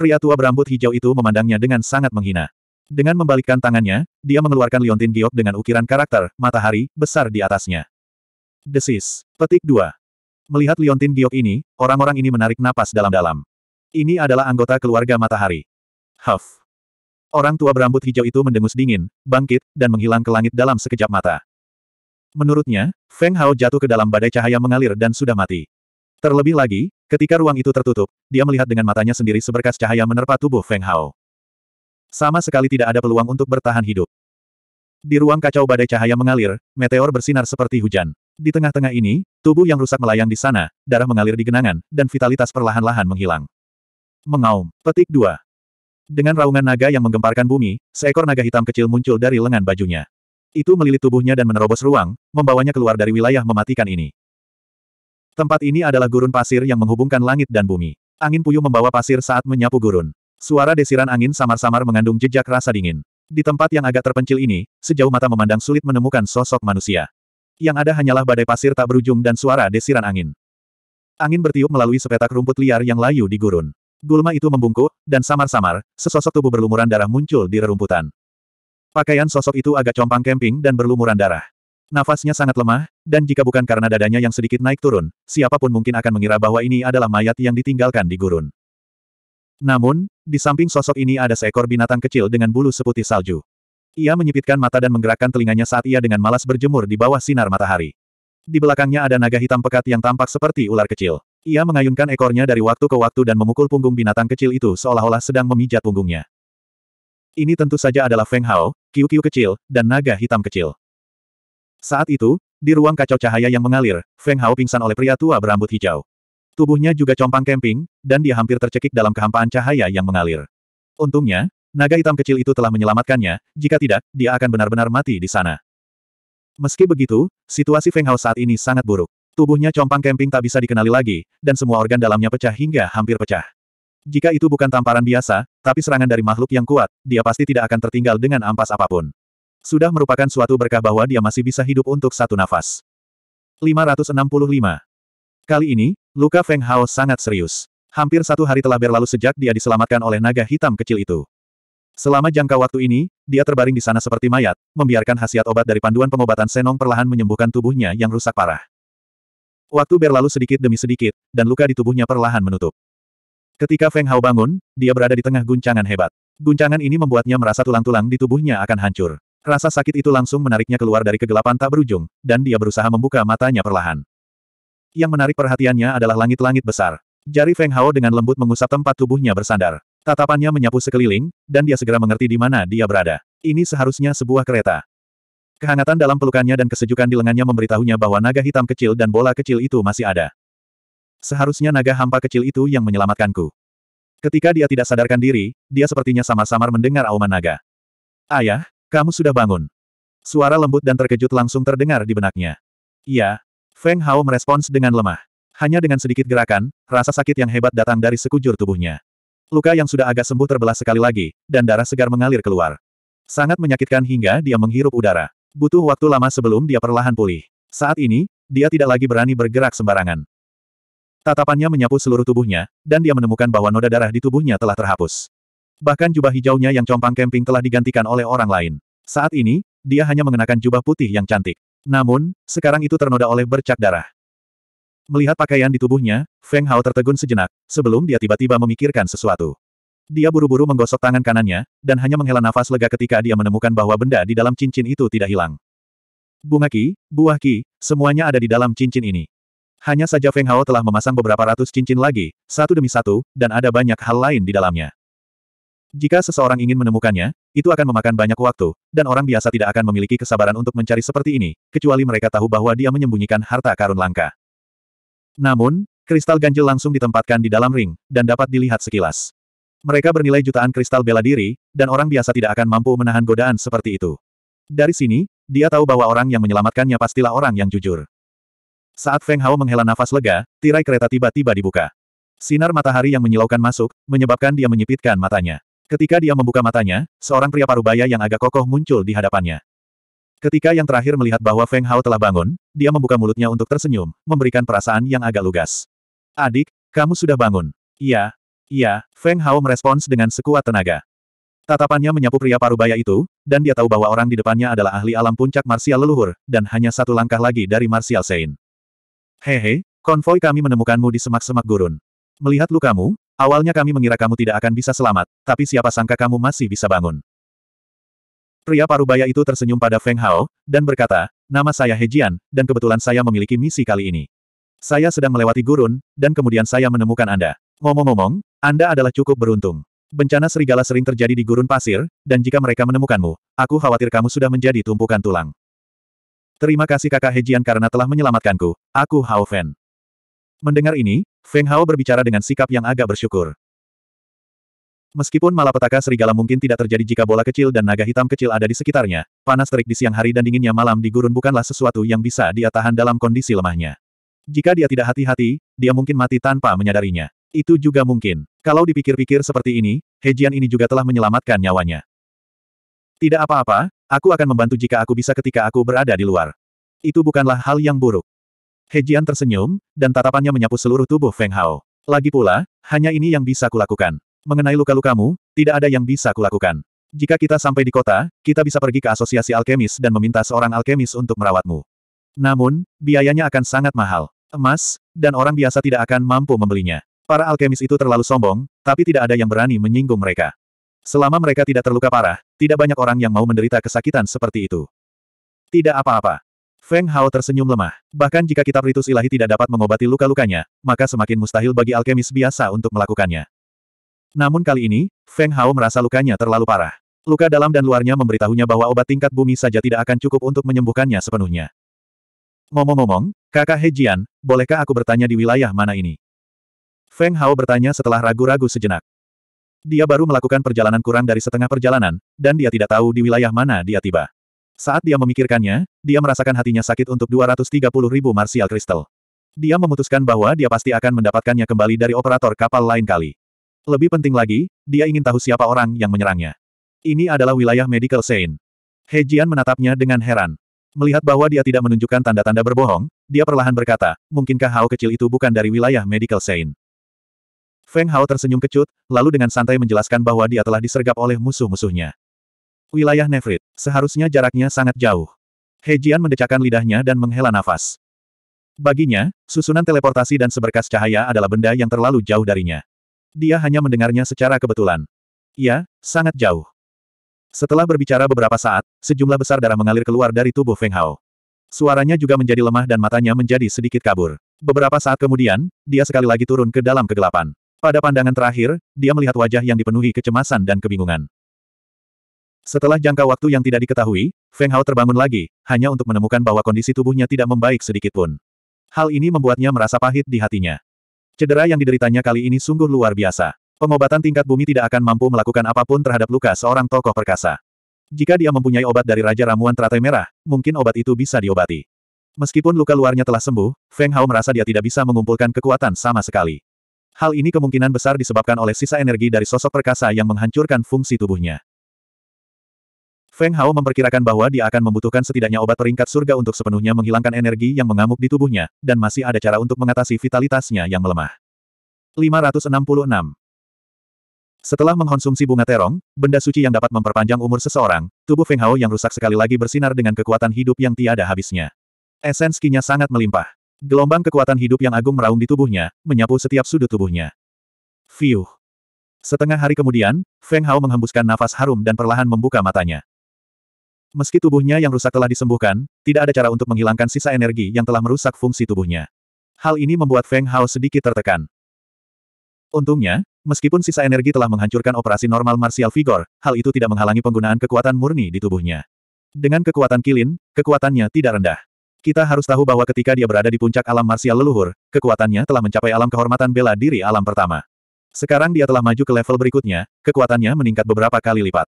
[SPEAKER 1] Pria tua berambut hijau itu memandangnya dengan sangat menghina. Dengan membalikkan tangannya, dia mengeluarkan liontin giok dengan ukiran karakter, matahari, besar di atasnya. Desis. Petik 2. Melihat liontin giok ini, orang-orang ini menarik napas dalam-dalam. Ini adalah anggota keluarga matahari. Huff. Orang tua berambut hijau itu mendengus dingin, bangkit, dan menghilang ke langit dalam sekejap mata. Menurutnya, Feng Hao jatuh ke dalam badai cahaya mengalir dan sudah mati. Terlebih lagi, ketika ruang itu tertutup, dia melihat dengan matanya sendiri seberkas cahaya menerpa tubuh Feng Hao. Sama sekali tidak ada peluang untuk bertahan hidup. Di ruang kacau badai cahaya mengalir, meteor bersinar seperti hujan. Di tengah-tengah ini, tubuh yang rusak melayang di sana, darah mengalir di genangan, dan vitalitas perlahan-lahan menghilang. Mengaum. Petik 2. Dengan raungan naga yang menggemparkan bumi, seekor naga hitam kecil muncul dari lengan bajunya. Itu melilit tubuhnya dan menerobos ruang, membawanya keluar dari wilayah mematikan ini. Tempat ini adalah gurun pasir yang menghubungkan langit dan bumi. Angin puyuh membawa pasir saat menyapu gurun. Suara desiran angin samar-samar mengandung jejak rasa dingin. Di tempat yang agak terpencil ini, sejauh mata memandang sulit menemukan sosok manusia. Yang ada hanyalah badai pasir tak berujung dan suara desiran angin. Angin bertiup melalui sepetak rumput liar yang layu di gurun gulma itu membungkuk, dan samar-samar, sesosok tubuh berlumuran darah muncul di rerumputan. Pakaian sosok itu agak compang kemping dan berlumuran darah. Nafasnya sangat lemah, dan jika bukan karena dadanya yang sedikit naik turun, siapapun mungkin akan mengira bahwa ini adalah mayat yang ditinggalkan di gurun. Namun, di samping sosok ini ada seekor binatang kecil dengan bulu seputih salju. Ia menyipitkan mata dan menggerakkan telinganya saat ia dengan malas berjemur di bawah sinar matahari. Di belakangnya ada naga hitam pekat yang tampak seperti ular kecil. Ia mengayunkan ekornya dari waktu ke waktu dan memukul punggung binatang kecil itu seolah-olah sedang memijat punggungnya. Ini tentu saja adalah Feng Hao, Kiu-Kiu kecil, dan naga hitam kecil. Saat itu, di ruang kacau cahaya yang mengalir, Feng Hao pingsan oleh pria tua berambut hijau. Tubuhnya juga compang kemping, dan dia hampir tercekik dalam kehampaan cahaya yang mengalir. Untungnya, naga hitam kecil itu telah menyelamatkannya, jika tidak, dia akan benar-benar mati di sana. Meski begitu, situasi Feng Hao saat ini sangat buruk. Tubuhnya compang Kemping tak bisa dikenali lagi, dan semua organ dalamnya pecah hingga hampir pecah. Jika itu bukan tamparan biasa, tapi serangan dari makhluk yang kuat, dia pasti tidak akan tertinggal dengan ampas apapun. Sudah merupakan suatu berkah bahwa dia masih bisa hidup untuk satu nafas. 565. Kali ini, luka Feng Hao sangat serius. Hampir satu hari telah berlalu sejak dia diselamatkan oleh naga hitam kecil itu. Selama jangka waktu ini, dia terbaring di sana seperti mayat, membiarkan khasiat obat dari panduan pengobatan Senong perlahan menyembuhkan tubuhnya yang rusak parah. Waktu berlalu sedikit demi sedikit, dan luka di tubuhnya perlahan menutup. Ketika Feng Hao bangun, dia berada di tengah guncangan hebat. Guncangan ini membuatnya merasa tulang-tulang di tubuhnya akan hancur. Rasa sakit itu langsung menariknya keluar dari kegelapan tak berujung, dan dia berusaha membuka matanya perlahan. Yang menarik perhatiannya adalah langit-langit besar. Jari Feng Hao dengan lembut mengusap tempat tubuhnya bersandar. Tatapannya menyapu sekeliling, dan dia segera mengerti di mana dia berada. Ini seharusnya sebuah kereta. Kehangatan dalam pelukannya dan kesejukan di lengannya memberitahunya bahwa naga hitam kecil dan bola kecil itu masih ada. Seharusnya naga hampa kecil itu yang menyelamatkanku. Ketika dia tidak sadarkan diri, dia sepertinya samar-samar mendengar auman naga. Ayah, kamu sudah bangun. Suara lembut dan terkejut langsung terdengar di benaknya. Iya. Feng Hao merespons dengan lemah. Hanya dengan sedikit gerakan, rasa sakit yang hebat datang dari sekujur tubuhnya. Luka yang sudah agak sembuh terbelah sekali lagi, dan darah segar mengalir keluar. Sangat menyakitkan hingga dia menghirup udara. Butuh waktu lama sebelum dia perlahan pulih. Saat ini, dia tidak lagi berani bergerak sembarangan. Tatapannya menyapu seluruh tubuhnya, dan dia menemukan bahwa noda darah di tubuhnya telah terhapus. Bahkan jubah hijaunya yang compang camping telah digantikan oleh orang lain. Saat ini, dia hanya mengenakan jubah putih yang cantik. Namun, sekarang itu ternoda oleh bercak darah. Melihat pakaian di tubuhnya, Feng Hao tertegun sejenak, sebelum dia tiba-tiba memikirkan sesuatu. Dia buru-buru menggosok tangan kanannya, dan hanya menghela nafas lega ketika dia menemukan bahwa benda di dalam cincin itu tidak hilang. Bunga ki, buah ki, semuanya ada di dalam cincin ini. Hanya saja Feng Hao telah memasang beberapa ratus cincin lagi, satu demi satu, dan ada banyak hal lain di dalamnya. Jika seseorang ingin menemukannya, itu akan memakan banyak waktu, dan orang biasa tidak akan memiliki kesabaran untuk mencari seperti ini, kecuali mereka tahu bahwa dia menyembunyikan harta karun langka. Namun, kristal ganjil langsung ditempatkan di dalam ring, dan dapat dilihat sekilas. Mereka bernilai jutaan kristal bela diri, dan orang biasa tidak akan mampu menahan godaan seperti itu. Dari sini, dia tahu bahwa orang yang menyelamatkannya pastilah orang yang jujur. Saat Feng Hao menghela nafas lega, tirai kereta tiba-tiba dibuka. Sinar matahari yang menyilaukan masuk, menyebabkan dia menyipitkan matanya. Ketika dia membuka matanya, seorang pria parubaya yang agak kokoh muncul di hadapannya. Ketika yang terakhir melihat bahwa Feng Hao telah bangun, dia membuka mulutnya untuk tersenyum, memberikan perasaan yang agak lugas. Adik, kamu sudah bangun. Iya, Iya, Feng Hao merespons dengan sekuat tenaga. Tatapannya menyapu pria parubaya itu, dan dia tahu bahwa orang di depannya adalah ahli alam puncak marsial leluhur, dan hanya satu langkah lagi dari marsial Sein. Hehe, konvoi kami menemukanmu di semak-semak gurun. Melihat lukamu, awalnya kami mengira kamu tidak akan bisa selamat, tapi siapa sangka kamu masih bisa bangun. Pria parubaya itu tersenyum pada Feng Hao, dan berkata, nama saya Hejian, dan kebetulan saya memiliki misi kali ini. Saya sedang melewati gurun, dan kemudian saya menemukan Anda. Ngomong-ngomong, anda adalah cukup beruntung. Bencana serigala sering terjadi di gurun pasir, dan jika mereka menemukanmu, aku khawatir kamu sudah menjadi tumpukan tulang. Terima kasih kakak Hejian karena telah menyelamatkanku, aku Hao Fen. Mendengar ini, Feng Hao berbicara dengan sikap yang agak bersyukur. Meskipun malapetaka serigala mungkin tidak terjadi jika bola kecil dan naga hitam kecil ada di sekitarnya, panas terik di siang hari dan dinginnya malam di gurun bukanlah sesuatu yang bisa dia tahan dalam kondisi lemahnya. Jika dia tidak hati-hati, dia mungkin mati tanpa menyadarinya. Itu juga mungkin. Kalau dipikir-pikir seperti ini, Hejian ini juga telah menyelamatkan nyawanya. Tidak apa-apa, aku akan membantu jika aku bisa ketika aku berada di luar. Itu bukanlah hal yang buruk. Hejian tersenyum, dan tatapannya menyapu seluruh tubuh Feng Hao. Lagi pula, hanya ini yang bisa kulakukan. Mengenai luka-lukamu, tidak ada yang bisa kulakukan. Jika kita sampai di kota, kita bisa pergi ke asosiasi alkemis dan meminta seorang alkemis untuk merawatmu. Namun, biayanya akan sangat mahal. Emas, dan orang biasa tidak akan mampu membelinya. Para alkemis itu terlalu sombong, tapi tidak ada yang berani menyinggung mereka. Selama mereka tidak terluka parah, tidak banyak orang yang mau menderita kesakitan seperti itu. Tidak apa-apa. Feng Hao tersenyum lemah. Bahkan jika kitab ritus ilahi tidak dapat mengobati luka-lukanya, maka semakin mustahil bagi alkemis biasa untuk melakukannya. Namun kali ini, Feng Hao merasa lukanya terlalu parah. Luka dalam dan luarnya memberitahunya bahwa obat tingkat bumi saja tidak akan cukup untuk menyembuhkannya sepenuhnya. Ngomong-ngomong, kakak Hejian, bolehkah aku bertanya di wilayah mana ini? Feng Hao bertanya setelah ragu-ragu sejenak. Dia baru melakukan perjalanan kurang dari setengah perjalanan, dan dia tidak tahu di wilayah mana dia tiba. Saat dia memikirkannya, dia merasakan hatinya sakit untuk 230 ribu martial kristal. Dia memutuskan bahwa dia pasti akan mendapatkannya kembali dari operator kapal lain kali. Lebih penting lagi, dia ingin tahu siapa orang yang menyerangnya. Ini adalah wilayah Medical Sein. Jian menatapnya dengan heran. Melihat bahwa dia tidak menunjukkan tanda-tanda berbohong, dia perlahan berkata, mungkinkah Hao kecil itu bukan dari wilayah Medical Sein? Feng Hao tersenyum kecut, lalu dengan santai menjelaskan bahwa dia telah disergap oleh musuh-musuhnya. Wilayah Nefrit, seharusnya jaraknya sangat jauh. He Jian mendecakkan lidahnya dan menghela nafas. Baginya, susunan teleportasi dan seberkas cahaya adalah benda yang terlalu jauh darinya. Dia hanya mendengarnya secara kebetulan. Ya, sangat jauh. Setelah berbicara beberapa saat, sejumlah besar darah mengalir keluar dari tubuh Feng Hao. Suaranya juga menjadi lemah dan matanya menjadi sedikit kabur. Beberapa saat kemudian, dia sekali lagi turun ke dalam kegelapan. Pada pandangan terakhir, dia melihat wajah yang dipenuhi kecemasan dan kebingungan. Setelah jangka waktu yang tidak diketahui, Feng Hao terbangun lagi, hanya untuk menemukan bahwa kondisi tubuhnya tidak membaik sedikit pun. Hal ini membuatnya merasa pahit di hatinya. Cedera yang dideritanya kali ini sungguh luar biasa. Pengobatan tingkat bumi tidak akan mampu melakukan apapun terhadap luka seorang tokoh perkasa. Jika dia mempunyai obat dari Raja Ramuan Teratai Merah, mungkin obat itu bisa diobati. Meskipun luka luarnya telah sembuh, Feng Hao merasa dia tidak bisa mengumpulkan kekuatan sama sekali. Hal ini kemungkinan besar disebabkan oleh sisa energi dari sosok perkasa yang menghancurkan fungsi tubuhnya. Feng Hao memperkirakan bahwa dia akan membutuhkan setidaknya obat peringkat surga untuk sepenuhnya menghilangkan energi yang mengamuk di tubuhnya, dan masih ada cara untuk mengatasi vitalitasnya yang melemah. 566. Setelah mengkonsumsi bunga terong, benda suci yang dapat memperpanjang umur seseorang, tubuh Feng Hao yang rusak sekali lagi bersinar dengan kekuatan hidup yang tiada habisnya. Esens kinya sangat melimpah. Gelombang kekuatan hidup yang agung meraung di tubuhnya, menyapu setiap sudut tubuhnya. Fiuh. Setengah hari kemudian, Feng Hao menghembuskan nafas harum dan perlahan membuka matanya. Meski tubuhnya yang rusak telah disembuhkan, tidak ada cara untuk menghilangkan sisa energi yang telah merusak fungsi tubuhnya. Hal ini membuat Feng Hao sedikit tertekan. Untungnya, meskipun sisa energi telah menghancurkan operasi normal martial vigor, hal itu tidak menghalangi penggunaan kekuatan murni di tubuhnya. Dengan kekuatan kilin, kekuatannya tidak rendah. Kita harus tahu bahwa ketika dia berada di puncak alam marsial leluhur, kekuatannya telah mencapai alam kehormatan bela diri alam pertama. Sekarang dia telah maju ke level berikutnya, kekuatannya meningkat beberapa kali lipat.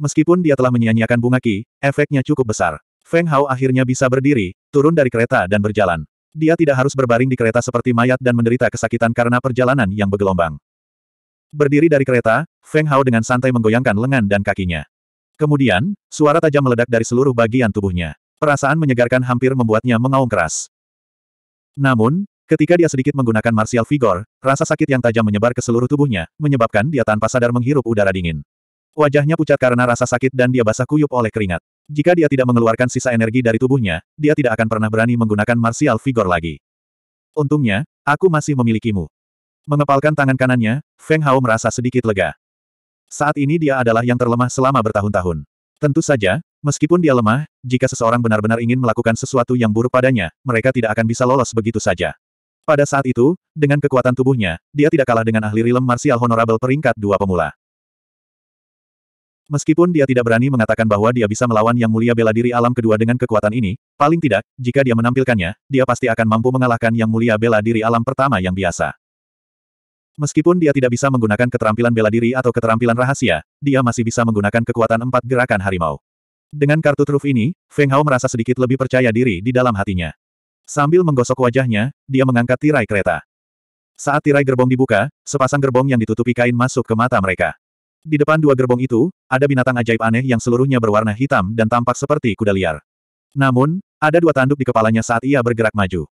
[SPEAKER 1] Meskipun dia telah menyia-nyiakan bunga Ki, efeknya cukup besar. Feng Hao akhirnya bisa berdiri, turun dari kereta dan berjalan. Dia tidak harus berbaring di kereta seperti mayat dan menderita kesakitan karena perjalanan yang bergelombang. Berdiri dari kereta, Feng Hao dengan santai menggoyangkan lengan dan kakinya. Kemudian, suara tajam meledak dari seluruh bagian tubuhnya. Perasaan menyegarkan hampir membuatnya mengaum keras. Namun, ketika dia sedikit menggunakan martial vigor, rasa sakit yang tajam menyebar ke seluruh tubuhnya, menyebabkan dia tanpa sadar menghirup udara dingin. Wajahnya pucat karena rasa sakit dan dia basah kuyup oleh keringat. Jika dia tidak mengeluarkan sisa energi dari tubuhnya, dia tidak akan pernah berani menggunakan martial vigor lagi. Untungnya, aku masih memilikimu. Mengepalkan tangan kanannya, Feng Hao merasa sedikit lega. Saat ini dia adalah yang terlemah selama bertahun-tahun. Tentu saja, Meskipun dia lemah, jika seseorang benar-benar ingin melakukan sesuatu yang buruk padanya, mereka tidak akan bisa lolos begitu saja. Pada saat itu, dengan kekuatan tubuhnya, dia tidak kalah dengan ahli rilem marsial honorable peringkat dua pemula. Meskipun dia tidak berani mengatakan bahwa dia bisa melawan yang mulia bela diri alam kedua dengan kekuatan ini, paling tidak, jika dia menampilkannya, dia pasti akan mampu mengalahkan yang mulia bela diri alam pertama yang biasa. Meskipun dia tidak bisa menggunakan keterampilan bela diri atau keterampilan rahasia, dia masih bisa menggunakan kekuatan empat gerakan harimau. Dengan kartu truf ini, Feng Hao merasa sedikit lebih percaya diri di dalam hatinya. Sambil menggosok wajahnya, dia mengangkat tirai kereta. Saat tirai gerbong dibuka, sepasang gerbong yang ditutupi kain masuk ke mata mereka. Di depan dua gerbong itu, ada binatang ajaib aneh yang seluruhnya berwarna hitam dan tampak seperti kuda liar. Namun, ada dua tanduk di kepalanya saat ia bergerak maju.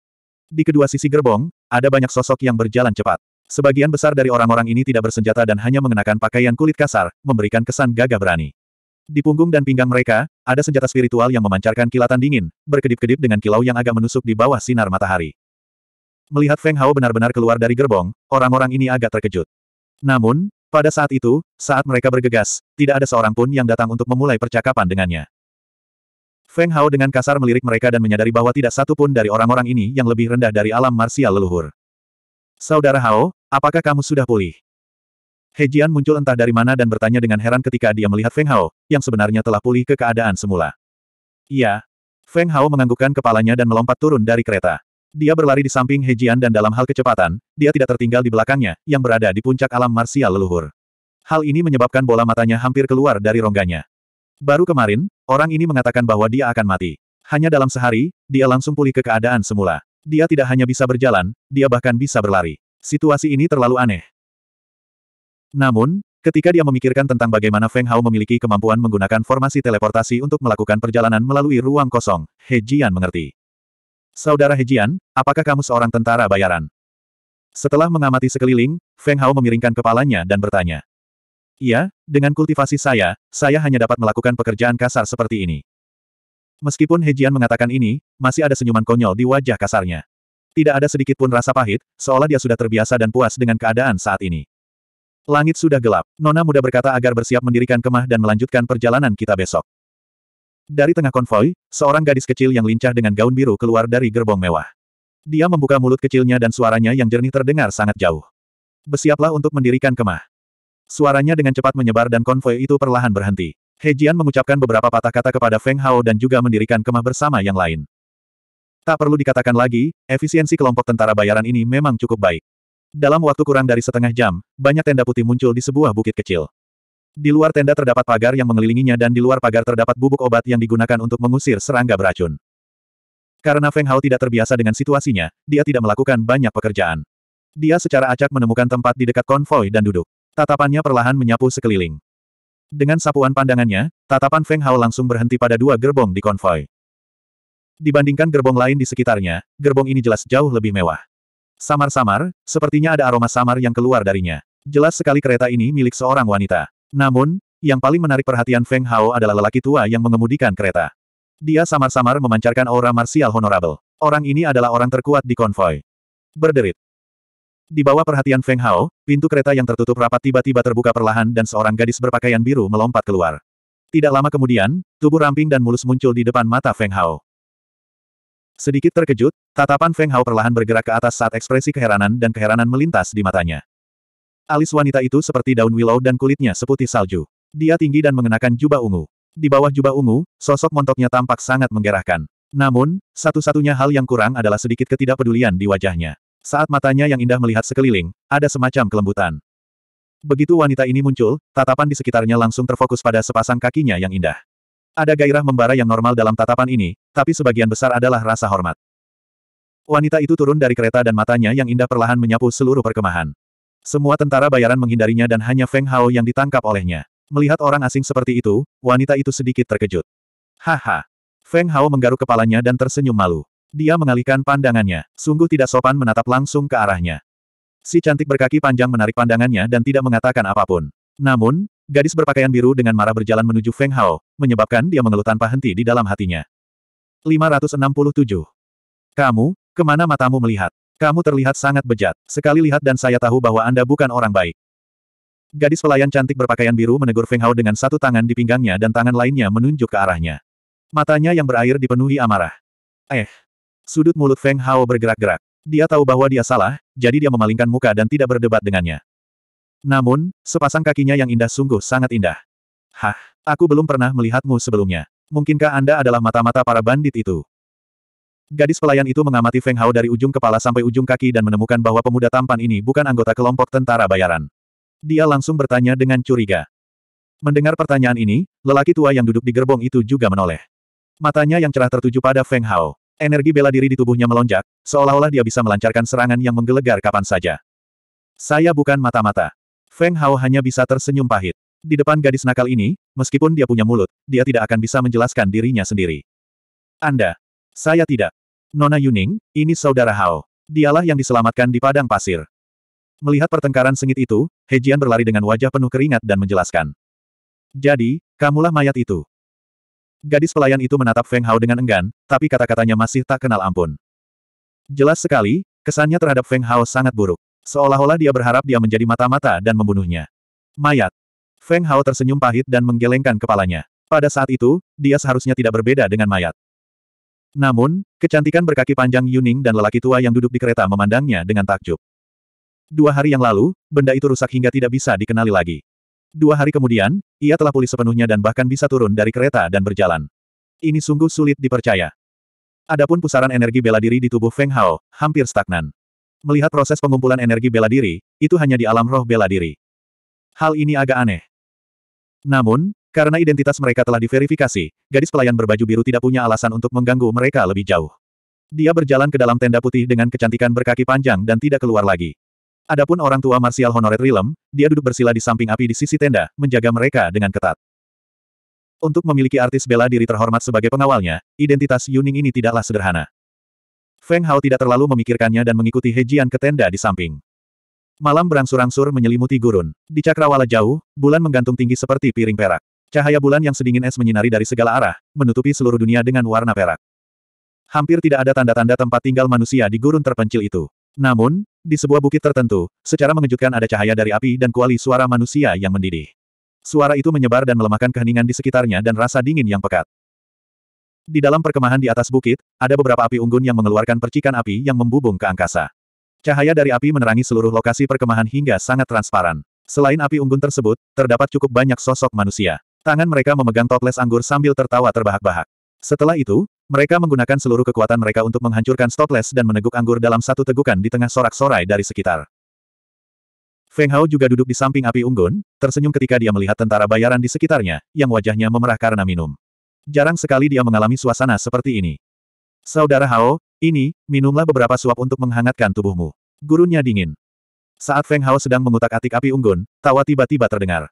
[SPEAKER 1] Di kedua sisi gerbong, ada banyak sosok yang berjalan cepat. Sebagian besar dari orang-orang ini tidak bersenjata dan hanya mengenakan pakaian kulit kasar, memberikan kesan gagah berani. Di punggung dan pinggang mereka, ada senjata spiritual yang memancarkan kilatan dingin, berkedip-kedip dengan kilau yang agak menusuk di bawah sinar matahari. Melihat Feng Hao benar-benar keluar dari gerbong, orang-orang ini agak terkejut. Namun, pada saat itu, saat mereka bergegas, tidak ada seorang pun yang datang untuk memulai percakapan dengannya. Feng Hao dengan kasar melirik mereka dan menyadari bahwa tidak satu pun dari orang-orang ini yang lebih rendah dari alam marsial leluhur. Saudara Hao, apakah kamu sudah pulih? He Jian muncul entah dari mana dan bertanya dengan heran ketika dia melihat Feng Hao, yang sebenarnya telah pulih ke keadaan semula. Iya. Feng Hao menganggukkan kepalanya dan melompat turun dari kereta. Dia berlari di samping He Jian dan dalam hal kecepatan, dia tidak tertinggal di belakangnya, yang berada di puncak alam marsial leluhur. Hal ini menyebabkan bola matanya hampir keluar dari rongganya. Baru kemarin, orang ini mengatakan bahwa dia akan mati. Hanya dalam sehari, dia langsung pulih ke keadaan semula. Dia tidak hanya bisa berjalan, dia bahkan bisa berlari. Situasi ini terlalu aneh. Namun, ketika dia memikirkan tentang bagaimana Feng Hao memiliki kemampuan menggunakan formasi teleportasi untuk melakukan perjalanan melalui ruang kosong, He Jian mengerti. Saudara He Jian, apakah kamu seorang tentara bayaran? Setelah mengamati sekeliling, Feng Hao memiringkan kepalanya dan bertanya. Iya, dengan kultivasi saya, saya hanya dapat melakukan pekerjaan kasar seperti ini. Meskipun He Jian mengatakan ini, masih ada senyuman konyol di wajah kasarnya. Tidak ada sedikit pun rasa pahit, seolah dia sudah terbiasa dan puas dengan keadaan saat ini. Langit sudah gelap. Nona muda berkata agar bersiap mendirikan kemah dan melanjutkan perjalanan kita besok. Dari tengah konvoi, seorang gadis kecil yang lincah dengan gaun biru keluar dari gerbong mewah. Dia membuka mulut kecilnya dan suaranya yang jernih terdengar sangat jauh. Bersiaplah untuk mendirikan kemah. Suaranya dengan cepat menyebar dan konvoi itu perlahan berhenti. He Jian mengucapkan beberapa patah kata kepada Feng Hao dan juga mendirikan kemah bersama yang lain. Tak perlu dikatakan lagi, efisiensi kelompok tentara bayaran ini memang cukup baik. Dalam waktu kurang dari setengah jam, banyak tenda putih muncul di sebuah bukit kecil. Di luar tenda terdapat pagar yang mengelilinginya dan di luar pagar terdapat bubuk obat yang digunakan untuk mengusir serangga beracun. Karena Feng Hao tidak terbiasa dengan situasinya, dia tidak melakukan banyak pekerjaan. Dia secara acak menemukan tempat di dekat konvoi dan duduk. Tatapannya perlahan menyapu sekeliling. Dengan sapuan pandangannya, tatapan Feng Hao langsung berhenti pada dua gerbong di konvoi. Dibandingkan gerbong lain di sekitarnya, gerbong ini jelas jauh lebih mewah. Samar-samar, sepertinya ada aroma samar yang keluar darinya. Jelas sekali kereta ini milik seorang wanita. Namun, yang paling menarik perhatian Feng Hao adalah lelaki tua yang mengemudikan kereta. Dia samar-samar memancarkan aura martial honorable. Orang ini adalah orang terkuat di konvoi. Berderit. Di bawah perhatian Feng Hao, pintu kereta yang tertutup rapat tiba-tiba terbuka perlahan dan seorang gadis berpakaian biru melompat keluar. Tidak lama kemudian, tubuh ramping dan mulus muncul di depan mata Feng Hao. Sedikit terkejut, tatapan Feng Hao perlahan bergerak ke atas saat ekspresi keheranan dan keheranan melintas di matanya. Alis wanita itu seperti daun willow dan kulitnya seputih salju. Dia tinggi dan mengenakan jubah ungu. Di bawah jubah ungu, sosok montoknya tampak sangat menggerahkan. Namun, satu-satunya hal yang kurang adalah sedikit ketidakpedulian di wajahnya. Saat matanya yang indah melihat sekeliling, ada semacam kelembutan. Begitu wanita ini muncul, tatapan di sekitarnya langsung terfokus pada sepasang kakinya yang indah. Ada gairah membara yang normal dalam tatapan ini, tapi sebagian besar adalah rasa hormat. Wanita itu turun dari kereta dan matanya yang indah perlahan menyapu seluruh perkemahan. Semua tentara bayaran menghindarinya dan hanya Feng Hao yang ditangkap olehnya. Melihat orang asing seperti itu, wanita itu sedikit terkejut. Haha. Feng Hao menggaruk kepalanya dan tersenyum malu. Dia mengalihkan pandangannya. Sungguh tidak sopan menatap langsung ke arahnya. Si cantik berkaki panjang menarik pandangannya dan tidak mengatakan apapun. Namun, Gadis berpakaian biru dengan marah berjalan menuju Feng Hao, menyebabkan dia mengeluh tanpa henti di dalam hatinya. 567. Kamu, kemana matamu melihat? Kamu terlihat sangat bejat. Sekali lihat dan saya tahu bahwa Anda bukan orang baik. Gadis pelayan cantik berpakaian biru menegur Feng Hao dengan satu tangan di pinggangnya dan tangan lainnya menunjuk ke arahnya. Matanya yang berair dipenuhi amarah. Eh. Sudut mulut Feng Hao bergerak-gerak. Dia tahu bahwa dia salah, jadi dia memalingkan muka dan tidak berdebat dengannya. Namun, sepasang kakinya yang indah sungguh sangat indah. Hah, aku belum pernah melihatmu sebelumnya. Mungkinkah Anda adalah mata-mata para bandit itu? Gadis pelayan itu mengamati Feng Hao dari ujung kepala sampai ujung kaki dan menemukan bahwa pemuda tampan ini bukan anggota kelompok tentara bayaran. Dia langsung bertanya dengan curiga. Mendengar pertanyaan ini, lelaki tua yang duduk di gerbong itu juga menoleh. Matanya yang cerah tertuju pada Feng Hao. Energi bela diri di tubuhnya melonjak, seolah-olah dia bisa melancarkan serangan yang menggelegar kapan saja. Saya bukan mata-mata. Feng Hao hanya bisa tersenyum pahit. Di depan gadis nakal ini, meskipun dia punya mulut, dia tidak akan bisa menjelaskan dirinya sendiri. Anda. Saya tidak. Nona Yuning, ini saudara Hao. Dialah yang diselamatkan di padang pasir. Melihat pertengkaran sengit itu, He Jian berlari dengan wajah penuh keringat dan menjelaskan. Jadi, kamulah mayat itu. Gadis pelayan itu menatap Feng Hao dengan enggan, tapi kata-katanya masih tak kenal ampun. Jelas sekali, kesannya terhadap Feng Hao sangat buruk. Seolah-olah dia berharap dia menjadi mata-mata dan membunuhnya. Mayat. Feng Hao tersenyum pahit dan menggelengkan kepalanya. Pada saat itu, dia seharusnya tidak berbeda dengan mayat. Namun, kecantikan berkaki panjang Yuning dan lelaki tua yang duduk di kereta memandangnya dengan takjub. Dua hari yang lalu, benda itu rusak hingga tidak bisa dikenali lagi. Dua hari kemudian, ia telah pulih sepenuhnya dan bahkan bisa turun dari kereta dan berjalan. Ini sungguh sulit dipercaya. Adapun pusaran energi bela diri di tubuh Feng Hao, hampir stagnan. Melihat proses pengumpulan energi bela diri, itu hanya di alam roh bela diri. Hal ini agak aneh. Namun, karena identitas mereka telah diverifikasi, gadis pelayan berbaju biru tidak punya alasan untuk mengganggu mereka lebih jauh. Dia berjalan ke dalam tenda putih dengan kecantikan berkaki panjang dan tidak keluar lagi. Adapun orang tua Martial Honoret Rilem, dia duduk bersila di samping api di sisi tenda, menjaga mereka dengan ketat. Untuk memiliki artis bela diri terhormat sebagai pengawalnya, identitas Yuning ini tidaklah sederhana. Feng Hao tidak terlalu memikirkannya dan mengikuti He Jian ke tenda di samping. Malam berangsur-angsur menyelimuti gurun. Di cakrawala jauh, bulan menggantung tinggi seperti piring perak. Cahaya bulan yang sedingin es menyinari dari segala arah, menutupi seluruh dunia dengan warna perak. Hampir tidak ada tanda-tanda tempat tinggal manusia di gurun terpencil itu. Namun, di sebuah bukit tertentu, secara mengejutkan ada cahaya dari api dan kuali suara manusia yang mendidih. Suara itu menyebar dan melemahkan keheningan di sekitarnya dan rasa dingin yang pekat. Di dalam perkemahan di atas bukit, ada beberapa api unggun yang mengeluarkan percikan api yang membubung ke angkasa. Cahaya dari api menerangi seluruh lokasi perkemahan hingga sangat transparan. Selain api unggun tersebut, terdapat cukup banyak sosok manusia. Tangan mereka memegang toples anggur sambil tertawa terbahak-bahak. Setelah itu, mereka menggunakan seluruh kekuatan mereka untuk menghancurkan toples dan meneguk anggur dalam satu tegukan di tengah sorak-sorai dari sekitar. Feng Hao juga duduk di samping api unggun, tersenyum ketika dia melihat tentara bayaran di sekitarnya, yang wajahnya memerah karena minum. Jarang sekali dia mengalami suasana seperti ini. Saudara Hao, ini, minumlah beberapa suap untuk menghangatkan tubuhmu. Gurunya dingin. Saat Feng Hao sedang mengutak-atik api unggun, tawa tiba-tiba terdengar.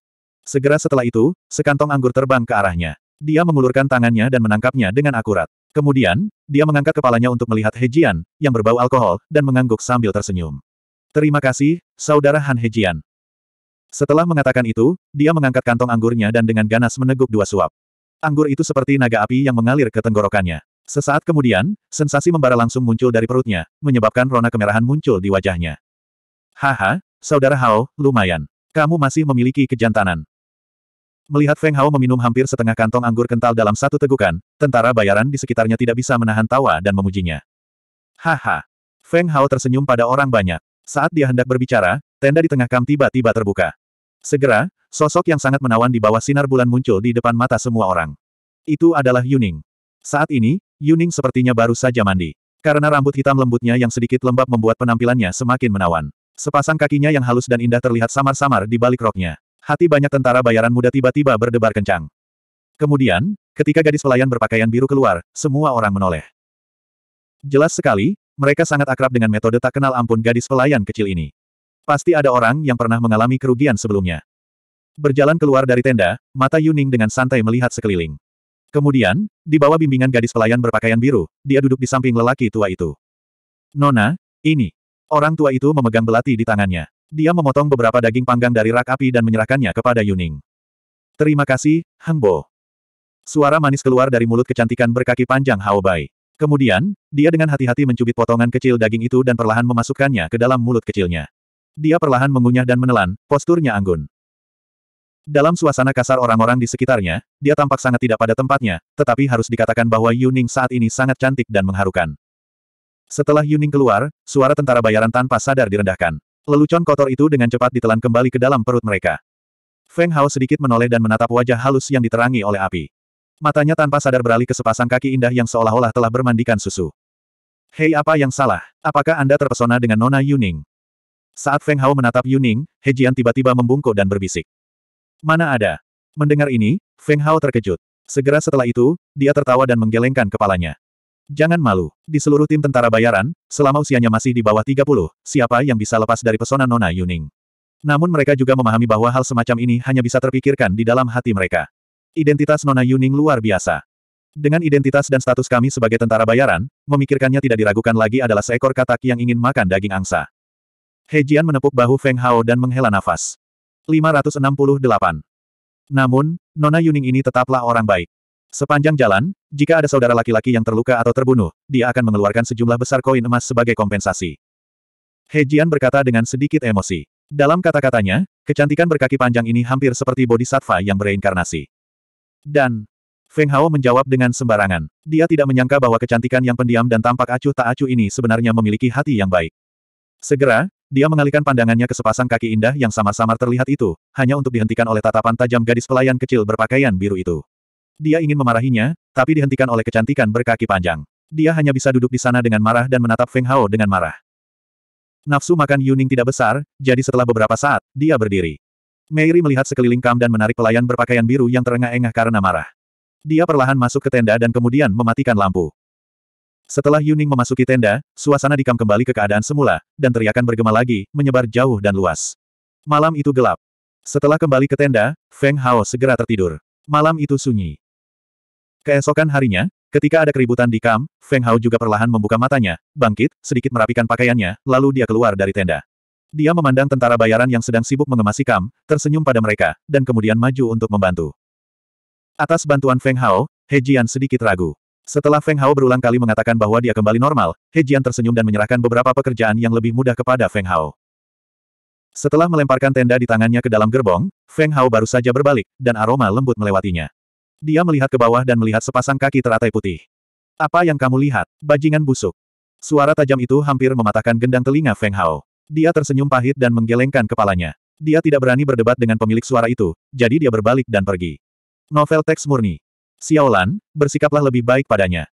[SPEAKER 1] Segera setelah itu, sekantong anggur terbang ke arahnya. Dia mengulurkan tangannya dan menangkapnya dengan akurat. Kemudian, dia mengangkat kepalanya untuk melihat Hejian, yang berbau alkohol, dan mengangguk sambil tersenyum. Terima kasih, Saudara Han Hejian. Setelah mengatakan itu, dia mengangkat kantong anggurnya dan dengan ganas meneguk dua suap. Anggur itu seperti naga api yang mengalir ke tenggorokannya. Sesaat kemudian, sensasi membara langsung muncul dari perutnya, menyebabkan rona kemerahan muncul di wajahnya. Haha, saudara Hao, lumayan. Kamu masih memiliki kejantanan. Melihat Feng Hao meminum hampir setengah kantong anggur kental dalam satu tegukan, tentara bayaran di sekitarnya tidak bisa menahan tawa dan memujinya. Haha. Feng Hao tersenyum pada orang banyak. Saat dia hendak berbicara, tenda di tengah kam tiba-tiba terbuka. Segera, Sosok yang sangat menawan di bawah sinar bulan muncul di depan mata semua orang. Itu adalah Yuning. Saat ini, Yuning sepertinya baru saja mandi. Karena rambut hitam lembutnya yang sedikit lembab membuat penampilannya semakin menawan. Sepasang kakinya yang halus dan indah terlihat samar-samar di balik roknya. Hati banyak tentara bayaran muda tiba-tiba berdebar kencang. Kemudian, ketika gadis pelayan berpakaian biru keluar, semua orang menoleh. Jelas sekali, mereka sangat akrab dengan metode tak kenal ampun gadis pelayan kecil ini. Pasti ada orang yang pernah mengalami kerugian sebelumnya. Berjalan keluar dari tenda, mata Yuning dengan santai melihat sekeliling. Kemudian, di bawah bimbingan gadis pelayan berpakaian biru, dia duduk di samping lelaki tua itu. Nona, ini. Orang tua itu memegang belati di tangannya. Dia memotong beberapa daging panggang dari rak api dan menyerahkannya kepada Yuning. Terima kasih, Hang Suara manis keluar dari mulut kecantikan berkaki panjang Hao Bai. Kemudian, dia dengan hati-hati mencubit potongan kecil daging itu dan perlahan memasukkannya ke dalam mulut kecilnya. Dia perlahan mengunyah dan menelan, posturnya anggun. Dalam suasana kasar orang-orang di sekitarnya, dia tampak sangat tidak pada tempatnya, tetapi harus dikatakan bahwa Yuning saat ini sangat cantik dan mengharukan. Setelah Yuning keluar, suara tentara bayaran tanpa sadar direndahkan. Lelucon kotor itu dengan cepat ditelan kembali ke dalam perut mereka. Feng Hao sedikit menoleh dan menatap wajah halus yang diterangi oleh api. Matanya tanpa sadar beralih ke sepasang kaki indah yang seolah-olah telah bermandikan susu. Hei apa yang salah? Apakah Anda terpesona dengan Nona Yuning? Saat Feng Hao menatap Yuning, He Jian tiba-tiba membungkuk dan berbisik. Mana ada? Mendengar ini, Feng Hao terkejut. Segera setelah itu, dia tertawa dan menggelengkan kepalanya. Jangan malu, di seluruh tim tentara bayaran, selama usianya masih di bawah 30, siapa yang bisa lepas dari pesona Nona Yuning? Namun mereka juga memahami bahwa hal semacam ini hanya bisa terpikirkan di dalam hati mereka. Identitas Nona Yuning luar biasa. Dengan identitas dan status kami sebagai tentara bayaran, memikirkannya tidak diragukan lagi adalah seekor katak yang ingin makan daging angsa. Hejian menepuk bahu Feng Hao dan menghela nafas. 568. Namun, Nona Yuning ini tetaplah orang baik. Sepanjang jalan, jika ada saudara laki-laki yang terluka atau terbunuh, dia akan mengeluarkan sejumlah besar koin emas sebagai kompensasi. He Jian berkata dengan sedikit emosi. Dalam kata-katanya, kecantikan berkaki panjang ini hampir seperti bodhisattva yang bereinkarnasi. Dan, Feng Hao menjawab dengan sembarangan. Dia tidak menyangka bahwa kecantikan yang pendiam dan tampak acuh tak acuh ini sebenarnya memiliki hati yang baik. Segera, dia mengalihkan pandangannya ke sepasang kaki indah yang samar-samar terlihat itu, hanya untuk dihentikan oleh tatapan tajam gadis pelayan kecil berpakaian biru itu. Dia ingin memarahinya, tapi dihentikan oleh kecantikan berkaki panjang. Dia hanya bisa duduk di sana dengan marah dan menatap Feng Hao dengan marah. Nafsu makan Yuning tidak besar, jadi setelah beberapa saat, dia berdiri. Meiri melihat sekeliling Kam dan menarik pelayan berpakaian biru yang terengah-engah karena marah. Dia perlahan masuk ke tenda dan kemudian mematikan lampu. Setelah Yuning memasuki tenda, suasana di kamp kembali ke keadaan semula, dan teriakan bergema lagi, menyebar jauh dan luas. Malam itu gelap. Setelah kembali ke tenda, Feng Hao segera tertidur. Malam itu sunyi. Keesokan harinya, ketika ada keributan di kam, Feng Hao juga perlahan membuka matanya, bangkit, sedikit merapikan pakaiannya, lalu dia keluar dari tenda. Dia memandang tentara bayaran yang sedang sibuk mengemasi kam, tersenyum pada mereka, dan kemudian maju untuk membantu. Atas bantuan Feng Hao, He Jian sedikit ragu. Setelah Feng Hao berulang kali mengatakan bahwa dia kembali normal, He Jian tersenyum dan menyerahkan beberapa pekerjaan yang lebih mudah kepada Feng Hao. Setelah melemparkan tenda di tangannya ke dalam gerbong, Feng Hao baru saja berbalik, dan aroma lembut melewatinya. Dia melihat ke bawah dan melihat sepasang kaki teratai putih. Apa yang kamu lihat, bajingan busuk? Suara tajam itu hampir mematahkan gendang telinga Feng Hao. Dia tersenyum pahit dan menggelengkan kepalanya. Dia tidak berani berdebat dengan pemilik suara itu, jadi dia berbalik dan pergi. Novel teks murni. Xiaolan, bersikaplah lebih baik padanya.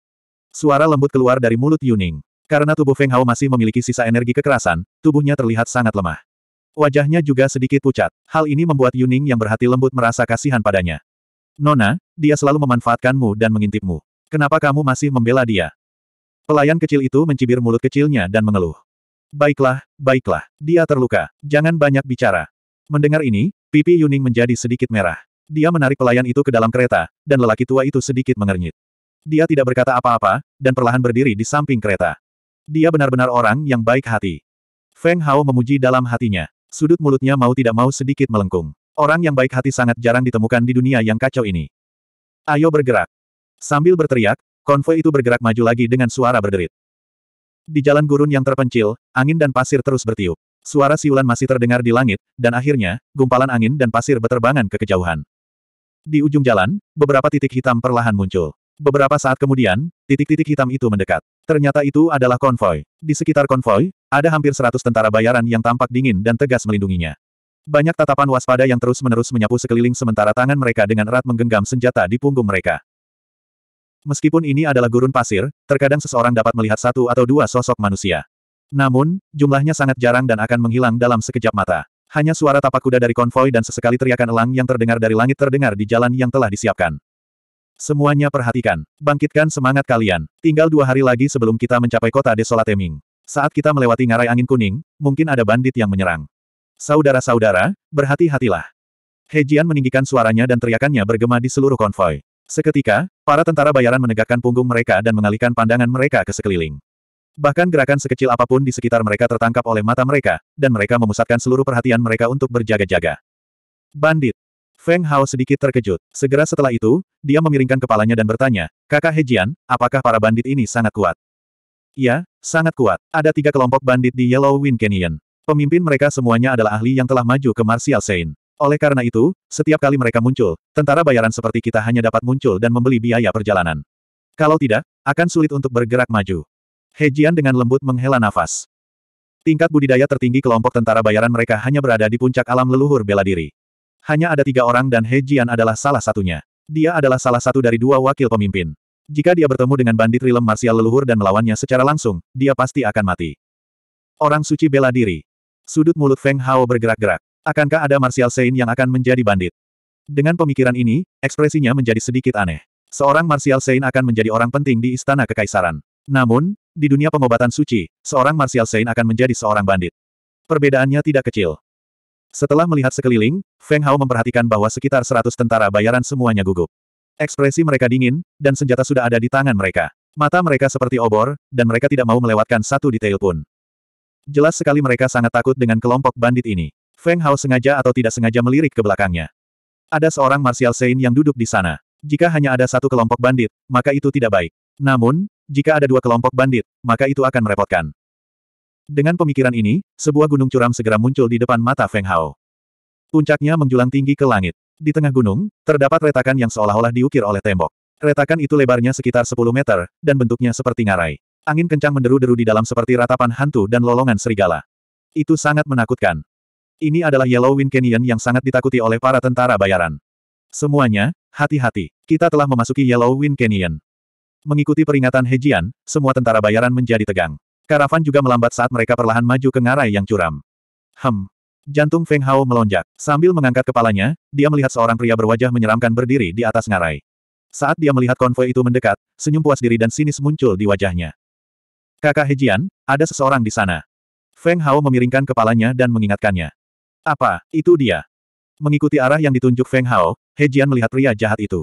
[SPEAKER 1] Suara lembut keluar dari mulut Yuning. Karena tubuh Feng Hao masih memiliki sisa energi kekerasan, tubuhnya terlihat sangat lemah. Wajahnya juga sedikit pucat. Hal ini membuat Yuning yang berhati lembut merasa kasihan padanya. Nona, dia selalu memanfaatkanmu dan mengintipmu. Kenapa kamu masih membela dia? Pelayan kecil itu mencibir mulut kecilnya dan mengeluh. Baiklah, baiklah, dia terluka. Jangan banyak bicara. Mendengar ini, pipi Yuning menjadi sedikit merah. Dia menarik pelayan itu ke dalam kereta, dan lelaki tua itu sedikit mengernyit. Dia tidak berkata apa-apa, dan perlahan berdiri di samping kereta. Dia benar-benar orang yang baik hati. Feng Hao memuji dalam hatinya. Sudut mulutnya mau tidak mau sedikit melengkung. Orang yang baik hati sangat jarang ditemukan di dunia yang kacau ini. Ayo bergerak. Sambil berteriak, konvoi itu bergerak maju lagi dengan suara berderit. Di jalan gurun yang terpencil, angin dan pasir terus bertiup. Suara siulan masih terdengar di langit, dan akhirnya, gumpalan angin dan pasir beterbangan ke kejauhan. Di ujung jalan, beberapa titik hitam perlahan muncul. Beberapa saat kemudian, titik-titik hitam itu mendekat. Ternyata itu adalah konvoi. Di sekitar konvoi, ada hampir seratus tentara bayaran yang tampak dingin dan tegas melindunginya. Banyak tatapan waspada yang terus-menerus menyapu sekeliling sementara tangan mereka dengan erat menggenggam senjata di punggung mereka. Meskipun ini adalah gurun pasir, terkadang seseorang dapat melihat satu atau dua sosok manusia. Namun, jumlahnya sangat jarang dan akan menghilang dalam sekejap mata. Hanya suara tapak kuda dari konvoi dan sesekali teriakan elang yang terdengar dari langit terdengar di jalan yang telah disiapkan. Semuanya perhatikan. Bangkitkan semangat kalian. Tinggal dua hari lagi sebelum kita mencapai kota Desolateming. Saat kita melewati ngarai angin kuning, mungkin ada bandit yang menyerang. Saudara-saudara, berhati-hatilah. Hejian meninggikan suaranya dan teriakannya bergema di seluruh konvoi. Seketika, para tentara bayaran menegakkan punggung mereka dan mengalihkan pandangan mereka ke sekeliling. Bahkan gerakan sekecil apapun di sekitar mereka tertangkap oleh mata mereka, dan mereka memusatkan seluruh perhatian mereka untuk berjaga-jaga. Bandit. Feng Hao sedikit terkejut. Segera setelah itu, dia memiringkan kepalanya dan bertanya, Kakak Hejian, apakah para bandit ini sangat kuat? Ya, sangat kuat. Ada tiga kelompok bandit di Yellow Wind Canyon. Pemimpin mereka semuanya adalah ahli yang telah maju ke Martial Saint. Oleh karena itu, setiap kali mereka muncul, tentara bayaran seperti kita hanya dapat muncul dan membeli biaya perjalanan. Kalau tidak, akan sulit untuk bergerak maju. Hejian dengan lembut menghela nafas. Tingkat budidaya tertinggi kelompok tentara bayaran mereka hanya berada di puncak alam leluhur bela diri. Hanya ada tiga orang dan Hejian adalah salah satunya. Dia adalah salah satu dari dua wakil pemimpin. Jika dia bertemu dengan bandit rilem marsial leluhur dan melawannya secara langsung, dia pasti akan mati. Orang suci bela diri. Sudut mulut Feng Hao bergerak-gerak. Akankah ada Martial Saint yang akan menjadi bandit? Dengan pemikiran ini, ekspresinya menjadi sedikit aneh. Seorang Martial Saint akan menjadi orang penting di Istana Kekaisaran. Namun, di dunia pengobatan suci, seorang Martial Saint akan menjadi seorang bandit. Perbedaannya tidak kecil. Setelah melihat sekeliling, Feng Hao memperhatikan bahwa sekitar 100 tentara bayaran semuanya gugup. Ekspresi mereka dingin, dan senjata sudah ada di tangan mereka. Mata mereka seperti obor, dan mereka tidak mau melewatkan satu detail pun. Jelas sekali mereka sangat takut dengan kelompok bandit ini. Feng Hao sengaja atau tidak sengaja melirik ke belakangnya. Ada seorang Martial Saint yang duduk di sana. Jika hanya ada satu kelompok bandit, maka itu tidak baik. Namun, jika ada dua kelompok bandit, maka itu akan merepotkan. Dengan pemikiran ini, sebuah gunung curam segera muncul di depan mata Feng Hao. Puncaknya menjulang tinggi ke langit. Di tengah gunung, terdapat retakan yang seolah-olah diukir oleh tembok. Retakan itu lebarnya sekitar 10 meter, dan bentuknya seperti ngarai. Angin kencang menderu-deru di dalam seperti ratapan hantu dan lolongan serigala. Itu sangat menakutkan. Ini adalah Yellow Wind Canyon yang sangat ditakuti oleh para tentara bayaran. Semuanya, hati-hati. Kita telah memasuki Yellow Wind Canyon. Mengikuti peringatan Hejian, semua tentara bayaran menjadi tegang. Karavan juga melambat saat mereka perlahan maju ke ngarai yang curam. Hem. Jantung Feng Hao melonjak. Sambil mengangkat kepalanya, dia melihat seorang pria berwajah menyeramkan berdiri di atas ngarai. Saat dia melihat konvoi itu mendekat, senyum puas diri dan sinis muncul di wajahnya. Kakak Hejian, ada seseorang di sana. Feng Hao memiringkan kepalanya dan mengingatkannya. Apa, itu dia? Mengikuti arah yang ditunjuk Feng Hao, Hejian melihat pria jahat itu.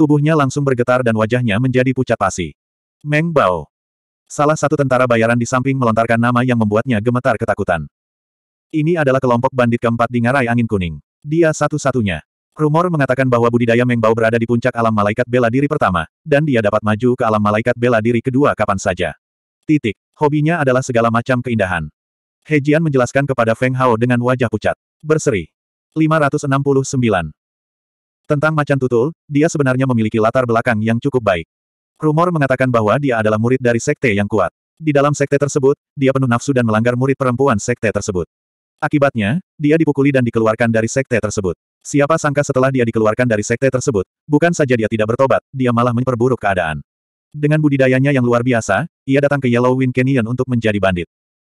[SPEAKER 1] Tubuhnya langsung bergetar dan wajahnya menjadi pucat pasi. Meng Bao. Salah satu tentara bayaran di samping melontarkan nama yang membuatnya gemetar ketakutan. Ini adalah kelompok bandit keempat di ngarai angin kuning. Dia satu-satunya. Rumor mengatakan bahwa budidaya Meng Bao berada di puncak alam malaikat bela diri pertama, dan dia dapat maju ke alam malaikat bela diri kedua kapan saja. Titik. Hobinya adalah segala macam keindahan. Hejian menjelaskan kepada Feng Hao dengan wajah pucat. Berseri. 569. Tentang macan tutul, dia sebenarnya memiliki latar belakang yang cukup baik. Rumor mengatakan bahwa dia adalah murid dari sekte yang kuat. Di dalam sekte tersebut, dia penuh nafsu dan melanggar murid perempuan sekte tersebut. Akibatnya, dia dipukuli dan dikeluarkan dari sekte tersebut. Siapa sangka setelah dia dikeluarkan dari sekte tersebut, bukan saja dia tidak bertobat, dia malah memperburuk keadaan. Dengan budidayanya yang luar biasa, ia datang ke Yellow Wind Canyon untuk menjadi bandit.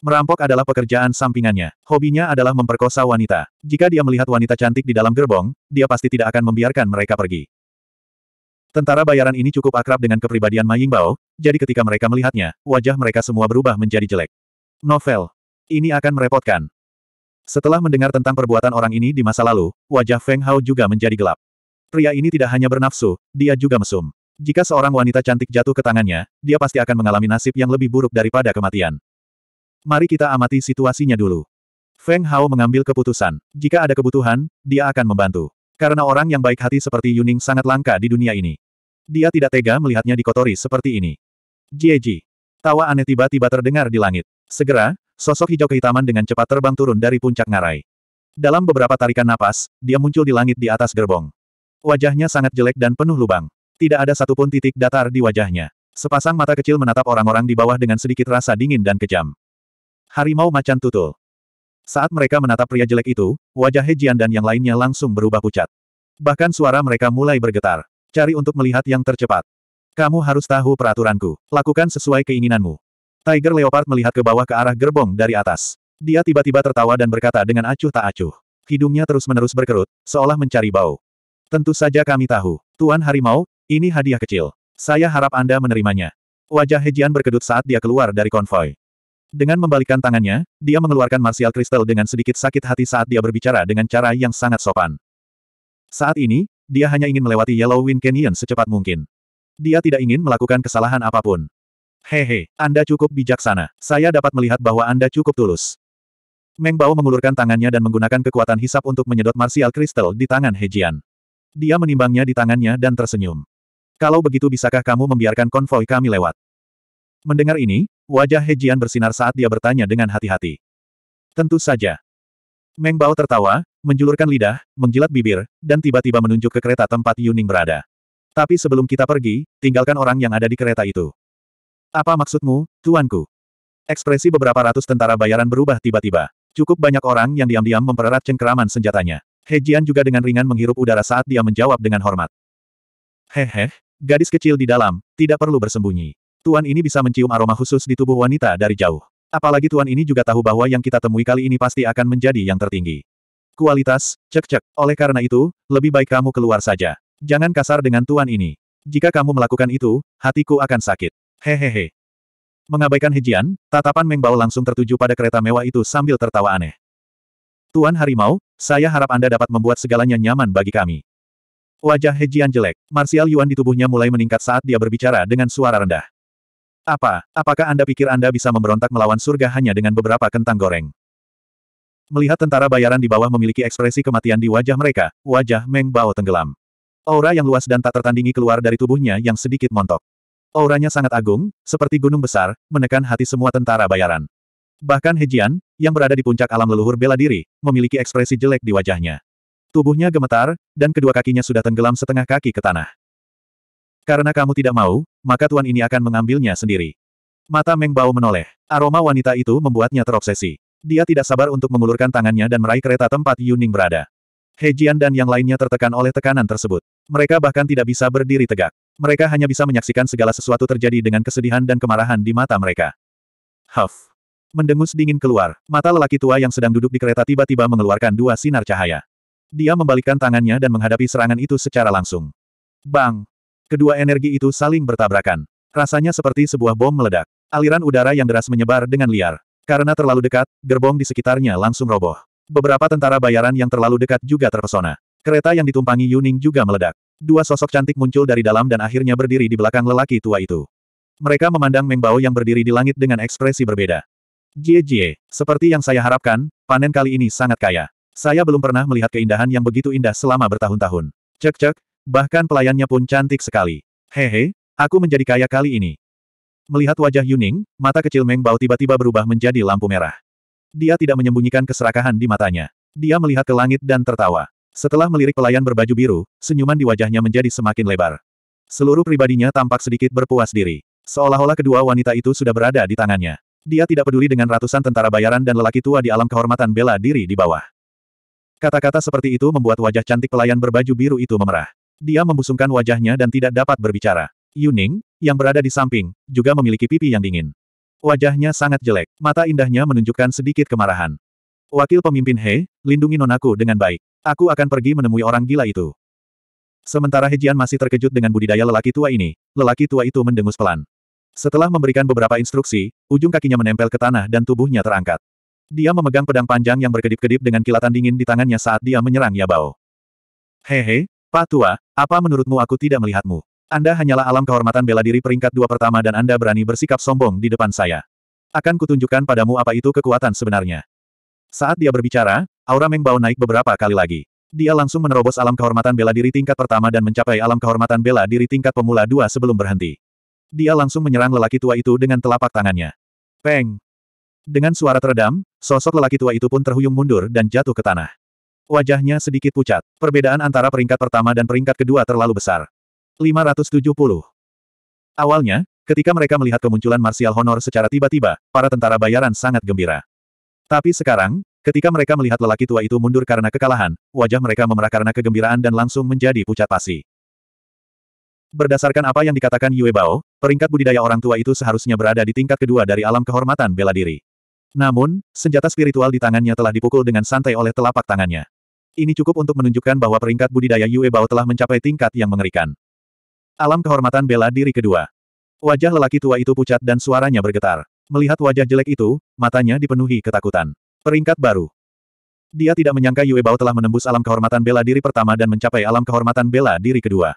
[SPEAKER 1] Merampok adalah pekerjaan sampingannya. Hobinya adalah memperkosa wanita. Jika dia melihat wanita cantik di dalam gerbong, dia pasti tidak akan membiarkan mereka pergi. Tentara bayaran ini cukup akrab dengan kepribadian Ma Yingbao, jadi ketika mereka melihatnya, wajah mereka semua berubah menjadi jelek. Novel. Ini akan merepotkan. Setelah mendengar tentang perbuatan orang ini di masa lalu, wajah Feng Hao juga menjadi gelap. Pria ini tidak hanya bernafsu, dia juga mesum. Jika seorang wanita cantik jatuh ke tangannya, dia pasti akan mengalami nasib yang lebih buruk daripada kematian. Mari kita amati situasinya dulu. Feng Hao mengambil keputusan. Jika ada kebutuhan, dia akan membantu. Karena orang yang baik hati seperti Yuning sangat langka di dunia ini. Dia tidak tega melihatnya dikotori seperti ini. Jieji. Tawa aneh tiba-tiba terdengar di langit. Segera, sosok hijau kehitaman dengan cepat terbang turun dari puncak ngarai. Dalam beberapa tarikan napas, dia muncul di langit di atas gerbong. Wajahnya sangat jelek dan penuh lubang. Tidak ada satupun titik datar di wajahnya. Sepasang mata kecil menatap orang-orang di bawah dengan sedikit rasa dingin dan kejam. Harimau Macan Tutul. Saat mereka menatap pria jelek itu, wajah He Jian dan yang lainnya langsung berubah pucat. Bahkan suara mereka mulai bergetar. Cari untuk melihat yang tercepat. Kamu harus tahu peraturanku. Lakukan sesuai keinginanmu. Tiger Leopard melihat ke bawah ke arah gerbong dari atas. Dia tiba-tiba tertawa dan berkata dengan acuh tak acuh. Hidungnya terus-menerus berkerut, seolah mencari bau. Tentu saja kami tahu. Tuan Harimau, ini hadiah kecil. Saya harap Anda menerimanya. Wajah Hejian berkedut saat dia keluar dari konvoi. Dengan membalikkan tangannya, dia mengeluarkan martial kristal dengan sedikit sakit hati saat dia berbicara dengan cara yang sangat sopan. Saat ini, dia hanya ingin melewati Yellow Wind Canyon secepat mungkin. Dia tidak ingin melakukan kesalahan apapun. Hehe, Anda cukup bijaksana. Saya dapat melihat bahwa Anda cukup tulus. Meng Bao mengulurkan tangannya dan menggunakan kekuatan hisap untuk menyedot martial kristal di tangan Hejian. Dia menimbangnya di tangannya dan tersenyum. Kalau begitu bisakah kamu membiarkan konvoi kami lewat? Mendengar ini, Wajah Hejian bersinar saat dia bertanya dengan hati-hati. Tentu saja. Meng Bao tertawa, menjulurkan lidah, menjilat bibir, dan tiba-tiba menunjuk ke kereta tempat Yuning berada. Tapi sebelum kita pergi, tinggalkan orang yang ada di kereta itu. Apa maksudmu, tuanku? Ekspresi beberapa ratus tentara bayaran berubah tiba-tiba. Cukup banyak orang yang diam-diam mempererat cengkeraman senjatanya. Hejian juga dengan ringan menghirup udara saat dia menjawab dengan hormat. Hehe, gadis kecil di dalam, tidak perlu bersembunyi. Tuan ini bisa mencium aroma khusus di tubuh wanita dari jauh. Apalagi tuan ini juga tahu bahwa yang kita temui kali ini pasti akan menjadi yang tertinggi. Kualitas, cek-cek. Oleh karena itu, lebih baik kamu keluar saja. Jangan kasar dengan tuan ini. Jika kamu melakukan itu, hatiku akan sakit. Hehehe. Mengabaikan Hejian, tatapan Mengbao langsung tertuju pada kereta mewah itu sambil tertawa aneh. Tuan Harimau, saya harap Anda dapat membuat segalanya nyaman bagi kami. Wajah Hejian jelek, Martial Yuan di tubuhnya mulai meningkat saat dia berbicara dengan suara rendah. Apa, apakah Anda pikir Anda bisa memberontak melawan surga hanya dengan beberapa kentang goreng? Melihat tentara bayaran di bawah memiliki ekspresi kematian di wajah mereka, wajah Meng Bao tenggelam. Aura yang luas dan tak tertandingi keluar dari tubuhnya yang sedikit montok. Auranya sangat agung, seperti gunung besar, menekan hati semua tentara bayaran. Bahkan Hejian, yang berada di puncak alam leluhur bela diri, memiliki ekspresi jelek di wajahnya. Tubuhnya gemetar, dan kedua kakinya sudah tenggelam setengah kaki ke tanah. Karena kamu tidak mau, maka tuan ini akan mengambilnya sendiri. Mata Meng Bao menoleh. Aroma wanita itu membuatnya terobsesi. Dia tidak sabar untuk mengulurkan tangannya dan meraih kereta tempat Yuning berada. Hejian dan yang lainnya tertekan oleh tekanan tersebut. Mereka bahkan tidak bisa berdiri tegak. Mereka hanya bisa menyaksikan segala sesuatu terjadi dengan kesedihan dan kemarahan di mata mereka. Huff. Mendengus dingin keluar, mata lelaki tua yang sedang duduk di kereta tiba-tiba mengeluarkan dua sinar cahaya. Dia membalikkan tangannya dan menghadapi serangan itu secara langsung. Bang! Kedua energi itu saling bertabrakan. Rasanya seperti sebuah bom meledak. Aliran udara yang deras menyebar dengan liar. Karena terlalu dekat, gerbong di sekitarnya langsung roboh. Beberapa tentara bayaran yang terlalu dekat juga terpesona. Kereta yang ditumpangi Yuning juga meledak. Dua sosok cantik muncul dari dalam dan akhirnya berdiri di belakang lelaki tua itu. Mereka memandang Mengbao yang berdiri di langit dengan ekspresi berbeda. Jie Jie, seperti yang saya harapkan, panen kali ini sangat kaya. Saya belum pernah melihat keindahan yang begitu indah selama bertahun-tahun. Cek cek, Bahkan pelayannya pun cantik sekali. Hehe, aku menjadi kaya kali ini. Melihat wajah Yuning, mata kecil Meng Bao tiba-tiba berubah menjadi lampu merah. Dia tidak menyembunyikan keserakahan di matanya. Dia melihat ke langit dan tertawa. Setelah melirik pelayan berbaju biru, senyuman di wajahnya menjadi semakin lebar. Seluruh pribadinya tampak sedikit berpuas diri. Seolah-olah kedua wanita itu sudah berada di tangannya. Dia tidak peduli dengan ratusan tentara bayaran dan lelaki tua di alam kehormatan bela diri di bawah. Kata-kata seperti itu membuat wajah cantik pelayan berbaju biru itu memerah. Dia membusungkan wajahnya dan tidak dapat berbicara. Yuning, yang berada di samping, juga memiliki pipi yang dingin. Wajahnya sangat jelek, mata indahnya menunjukkan sedikit kemarahan. Wakil pemimpin He, lindungi nonaku dengan baik. Aku akan pergi menemui orang gila itu. Sementara Hejian masih terkejut dengan budidaya lelaki tua ini, lelaki tua itu mendengus pelan. Setelah memberikan beberapa instruksi, ujung kakinya menempel ke tanah dan tubuhnya terangkat. Dia memegang pedang panjang yang berkedip-kedip dengan kilatan dingin di tangannya saat dia menyerang Yabao. Hehe, Pak Tua, apa menurutmu aku tidak melihatmu? Anda hanyalah alam kehormatan bela diri peringkat dua pertama dan Anda berani bersikap sombong di depan saya. Akan kutunjukkan padamu apa itu kekuatan sebenarnya. Saat dia berbicara, aura Mengbao naik beberapa kali lagi. Dia langsung menerobos alam kehormatan bela diri tingkat pertama dan mencapai alam kehormatan bela diri tingkat pemula dua sebelum berhenti. Dia langsung menyerang lelaki tua itu dengan telapak tangannya. Peng! Dengan suara teredam, sosok lelaki tua itu pun terhuyung mundur dan jatuh ke tanah. Wajahnya sedikit pucat. Perbedaan antara peringkat pertama dan peringkat kedua terlalu besar. 570. Awalnya, ketika mereka melihat kemunculan Martial Honor secara tiba-tiba, para tentara bayaran sangat gembira. Tapi sekarang, ketika mereka melihat lelaki tua itu mundur karena kekalahan, wajah mereka memerah karena kegembiraan dan langsung menjadi pucat pasi. Berdasarkan apa yang dikatakan Yue Bao, peringkat budidaya orang tua itu seharusnya berada di tingkat kedua dari alam kehormatan bela diri. Namun, senjata spiritual di tangannya telah dipukul dengan santai oleh telapak tangannya. Ini cukup untuk menunjukkan bahwa peringkat budidaya Yue Bao telah mencapai tingkat yang mengerikan. Alam kehormatan bela diri kedua. Wajah lelaki tua itu pucat dan suaranya bergetar. Melihat wajah jelek itu, matanya dipenuhi ketakutan. Peringkat baru. Dia tidak menyangka Yue Bao telah menembus alam kehormatan bela diri pertama dan mencapai alam kehormatan bela diri kedua.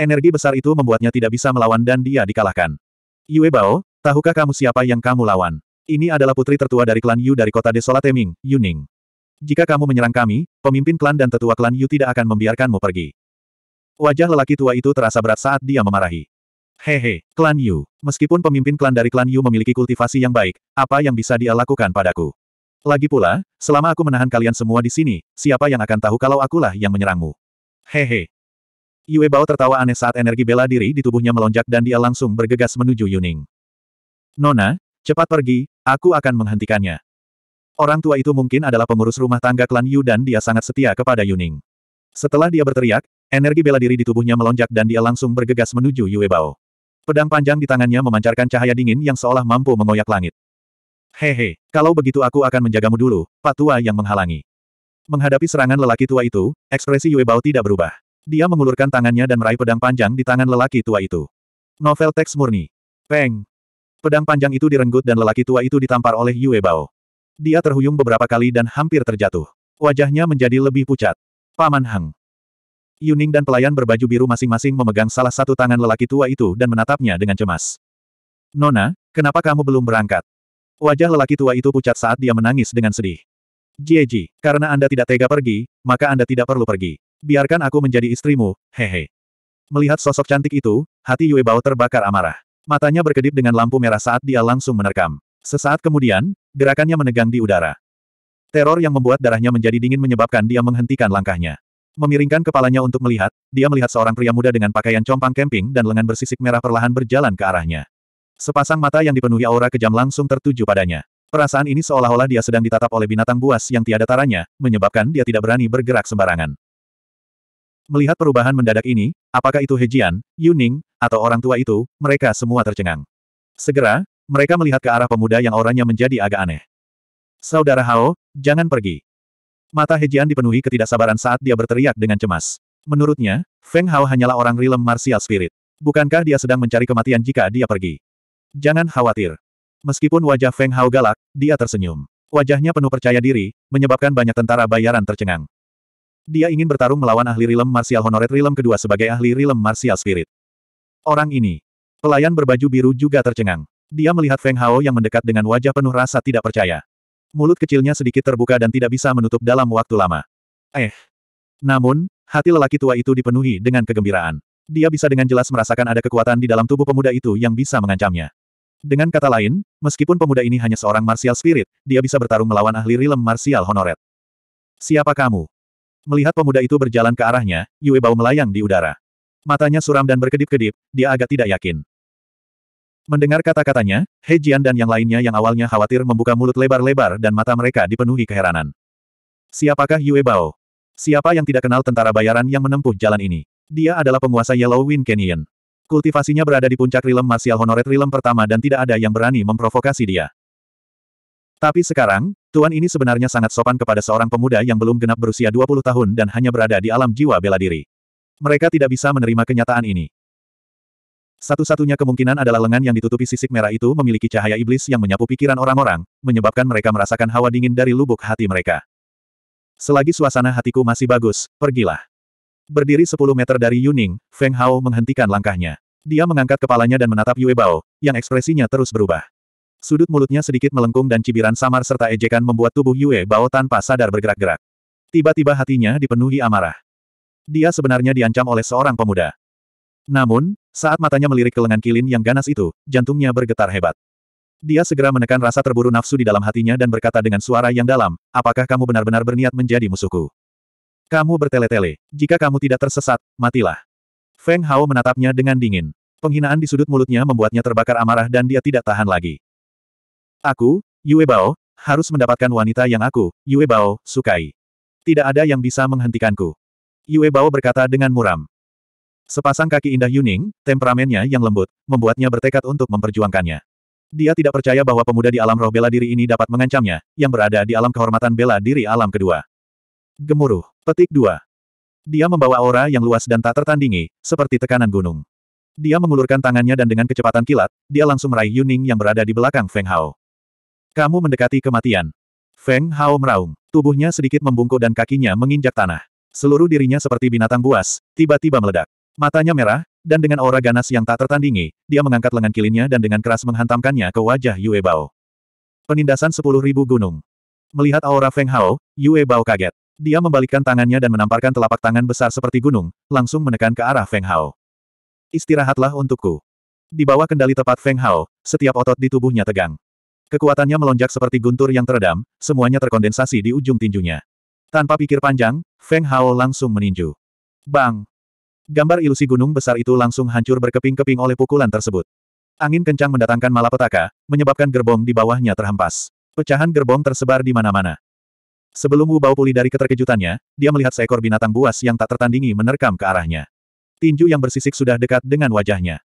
[SPEAKER 1] Energi besar itu membuatnya tidak bisa melawan dan dia dikalahkan. Yue Bao, tahukah kamu siapa yang kamu lawan? Ini adalah putri tertua dari klan Yu dari kota Desolate Ming, Yuning. Jika kamu menyerang kami, pemimpin klan dan tetua klan Yu tidak akan membiarkanmu pergi. Wajah lelaki tua itu terasa berat saat dia memarahi. Hehe, klan Yu. Meskipun pemimpin klan dari klan Yu memiliki kultivasi yang baik, apa yang bisa dia lakukan padaku? Lagi pula, selama aku menahan kalian semua di sini, siapa yang akan tahu kalau akulah yang menyerangmu? Hehe. Yue Bao tertawa aneh saat energi bela diri di tubuhnya melonjak dan dia langsung bergegas menuju Yuning. Nona, cepat pergi, aku akan menghentikannya. Orang tua itu mungkin adalah pengurus rumah tangga klan Yu dan dia sangat setia kepada Yuning. Setelah dia berteriak, energi bela diri di tubuhnya melonjak dan dia langsung bergegas menuju Yue Bao. Pedang panjang di tangannya memancarkan cahaya dingin yang seolah mampu mengoyak langit. Hehe, kalau begitu aku akan menjagamu dulu, Pak Tua yang menghalangi. Menghadapi serangan lelaki tua itu, ekspresi Yue Bao tidak berubah. Dia mengulurkan tangannya dan meraih pedang panjang di tangan lelaki tua itu. Novel teks murni. Peng. Pedang panjang itu direnggut dan lelaki tua itu ditampar oleh Yue Bao. Dia terhuyung beberapa kali dan hampir terjatuh. Wajahnya menjadi lebih pucat. Paman Hang. Yuning dan pelayan berbaju biru masing-masing memegang salah satu tangan lelaki tua itu dan menatapnya dengan cemas. Nona, kenapa kamu belum berangkat? Wajah lelaki tua itu pucat saat dia menangis dengan sedih. Jieji, karena Anda tidak tega pergi, maka Anda tidak perlu pergi. Biarkan aku menjadi istrimu, hehe. Melihat sosok cantik itu, hati Yue Bao terbakar amarah. Matanya berkedip dengan lampu merah saat dia langsung menerkam. Sesaat kemudian, gerakannya menegang di udara. Teror yang membuat darahnya menjadi dingin menyebabkan dia menghentikan langkahnya. Memiringkan kepalanya untuk melihat, dia melihat seorang pria muda dengan pakaian compang camping dan lengan bersisik merah perlahan berjalan ke arahnya. Sepasang mata yang dipenuhi aura kejam langsung tertuju padanya. Perasaan ini seolah-olah dia sedang ditatap oleh binatang buas yang tiada taranya, menyebabkan dia tidak berani bergerak sembarangan. Melihat perubahan mendadak ini, apakah itu Hejian, Yuning, atau orang tua itu, mereka semua tercengang. Segera, mereka melihat ke arah pemuda yang orangnya menjadi agak aneh. Saudara Hao, jangan pergi. Mata Hejian dipenuhi ketidaksabaran saat dia berteriak dengan cemas. Menurutnya, Feng Hao hanyalah orang rilem martial spirit. Bukankah dia sedang mencari kematian jika dia pergi? Jangan khawatir. Meskipun wajah Feng Hao galak, dia tersenyum. Wajahnya penuh percaya diri, menyebabkan banyak tentara bayaran tercengang. Dia ingin bertarung melawan ahli rilem martial honoret rilem kedua sebagai ahli rilem martial spirit. Orang ini. Pelayan berbaju biru juga tercengang. Dia melihat Feng Hao yang mendekat dengan wajah penuh rasa tidak percaya. Mulut kecilnya sedikit terbuka dan tidak bisa menutup dalam waktu lama. Eh. Namun, hati lelaki tua itu dipenuhi dengan kegembiraan. Dia bisa dengan jelas merasakan ada kekuatan di dalam tubuh pemuda itu yang bisa mengancamnya. Dengan kata lain, meskipun pemuda ini hanya seorang martial spirit, dia bisa bertarung melawan ahli rilem martial honoret. Siapa kamu? Melihat pemuda itu berjalan ke arahnya, Yue Bao melayang di udara. Matanya suram dan berkedip-kedip, dia agak tidak yakin. Mendengar kata-katanya, He Jian dan yang lainnya yang awalnya khawatir membuka mulut lebar-lebar dan mata mereka dipenuhi keheranan. Siapakah Yue Bao? Siapa yang tidak kenal tentara bayaran yang menempuh jalan ini? Dia adalah penguasa Yellow Wind Canyon. Kultivasinya berada di puncak rilem martial honoret rilem pertama dan tidak ada yang berani memprovokasi dia. Tapi sekarang, Tuan ini sebenarnya sangat sopan kepada seorang pemuda yang belum genap berusia 20 tahun dan hanya berada di alam jiwa bela diri. Mereka tidak bisa menerima kenyataan ini. Satu-satunya kemungkinan adalah lengan yang ditutupi sisik merah itu memiliki cahaya iblis yang menyapu pikiran orang-orang, menyebabkan mereka merasakan hawa dingin dari lubuk hati mereka. Selagi suasana hatiku masih bagus, pergilah. Berdiri 10 meter dari Yuning, Feng Hao menghentikan langkahnya. Dia mengangkat kepalanya dan menatap Yue Bao, yang ekspresinya terus berubah. Sudut mulutnya sedikit melengkung dan cibiran samar serta ejekan membuat tubuh Yue Bao tanpa sadar bergerak-gerak. Tiba-tiba hatinya dipenuhi amarah. Dia sebenarnya diancam oleh seorang pemuda. Namun, saat matanya melirik ke lengan Kilin yang ganas itu, jantungnya bergetar hebat. Dia segera menekan rasa terburu nafsu di dalam hatinya dan berkata dengan suara yang dalam, apakah kamu benar-benar berniat menjadi musuhku? Kamu bertele-tele, jika kamu tidak tersesat, matilah. Feng Hao menatapnya dengan dingin. Penghinaan di sudut mulutnya membuatnya terbakar amarah dan dia tidak tahan lagi. Aku, Yue Bao, harus mendapatkan wanita yang aku, Yue Bao, sukai. Tidak ada yang bisa menghentikanku. Yue Bao berkata dengan muram. Sepasang kaki indah Yuning, temperamennya yang lembut, membuatnya bertekad untuk memperjuangkannya. Dia tidak percaya bahwa pemuda di alam roh bela diri ini dapat mengancamnya, yang berada di alam kehormatan bela diri alam kedua. Gemuruh. Petik 2. Dia membawa aura yang luas dan tak tertandingi, seperti tekanan gunung. Dia mengulurkan tangannya dan dengan kecepatan kilat, dia langsung meraih Yuning yang berada di belakang Feng Hao. Kamu mendekati kematian. Feng Hao meraung. Tubuhnya sedikit membungkuk dan kakinya menginjak tanah. Seluruh dirinya seperti binatang buas, tiba-tiba meledak. Matanya merah, dan dengan aura ganas yang tak tertandingi, dia mengangkat lengan kilinnya dan dengan keras menghantamkannya ke wajah Yue Bao. Penindasan 10.000 gunung. Melihat aura Feng Hao, Yue Bao kaget. Dia membalikkan tangannya dan menamparkan telapak tangan besar seperti gunung, langsung menekan ke arah Feng Hao. Istirahatlah untukku. Di bawah kendali tepat Feng Hao, setiap otot di tubuhnya tegang. Kekuatannya melonjak seperti guntur yang teredam, semuanya terkondensasi di ujung tinjunya. Tanpa pikir panjang, Feng Hao langsung meninju. Bang! Gambar ilusi gunung besar itu langsung hancur berkeping-keping oleh pukulan tersebut. Angin kencang mendatangkan malapetaka, menyebabkan gerbong di bawahnya terhempas. Pecahan gerbong tersebar di mana-mana. Sebelum Wu pulih dari keterkejutannya, dia melihat seekor binatang buas yang tak tertandingi menerkam ke arahnya. Tinju yang bersisik sudah dekat dengan wajahnya.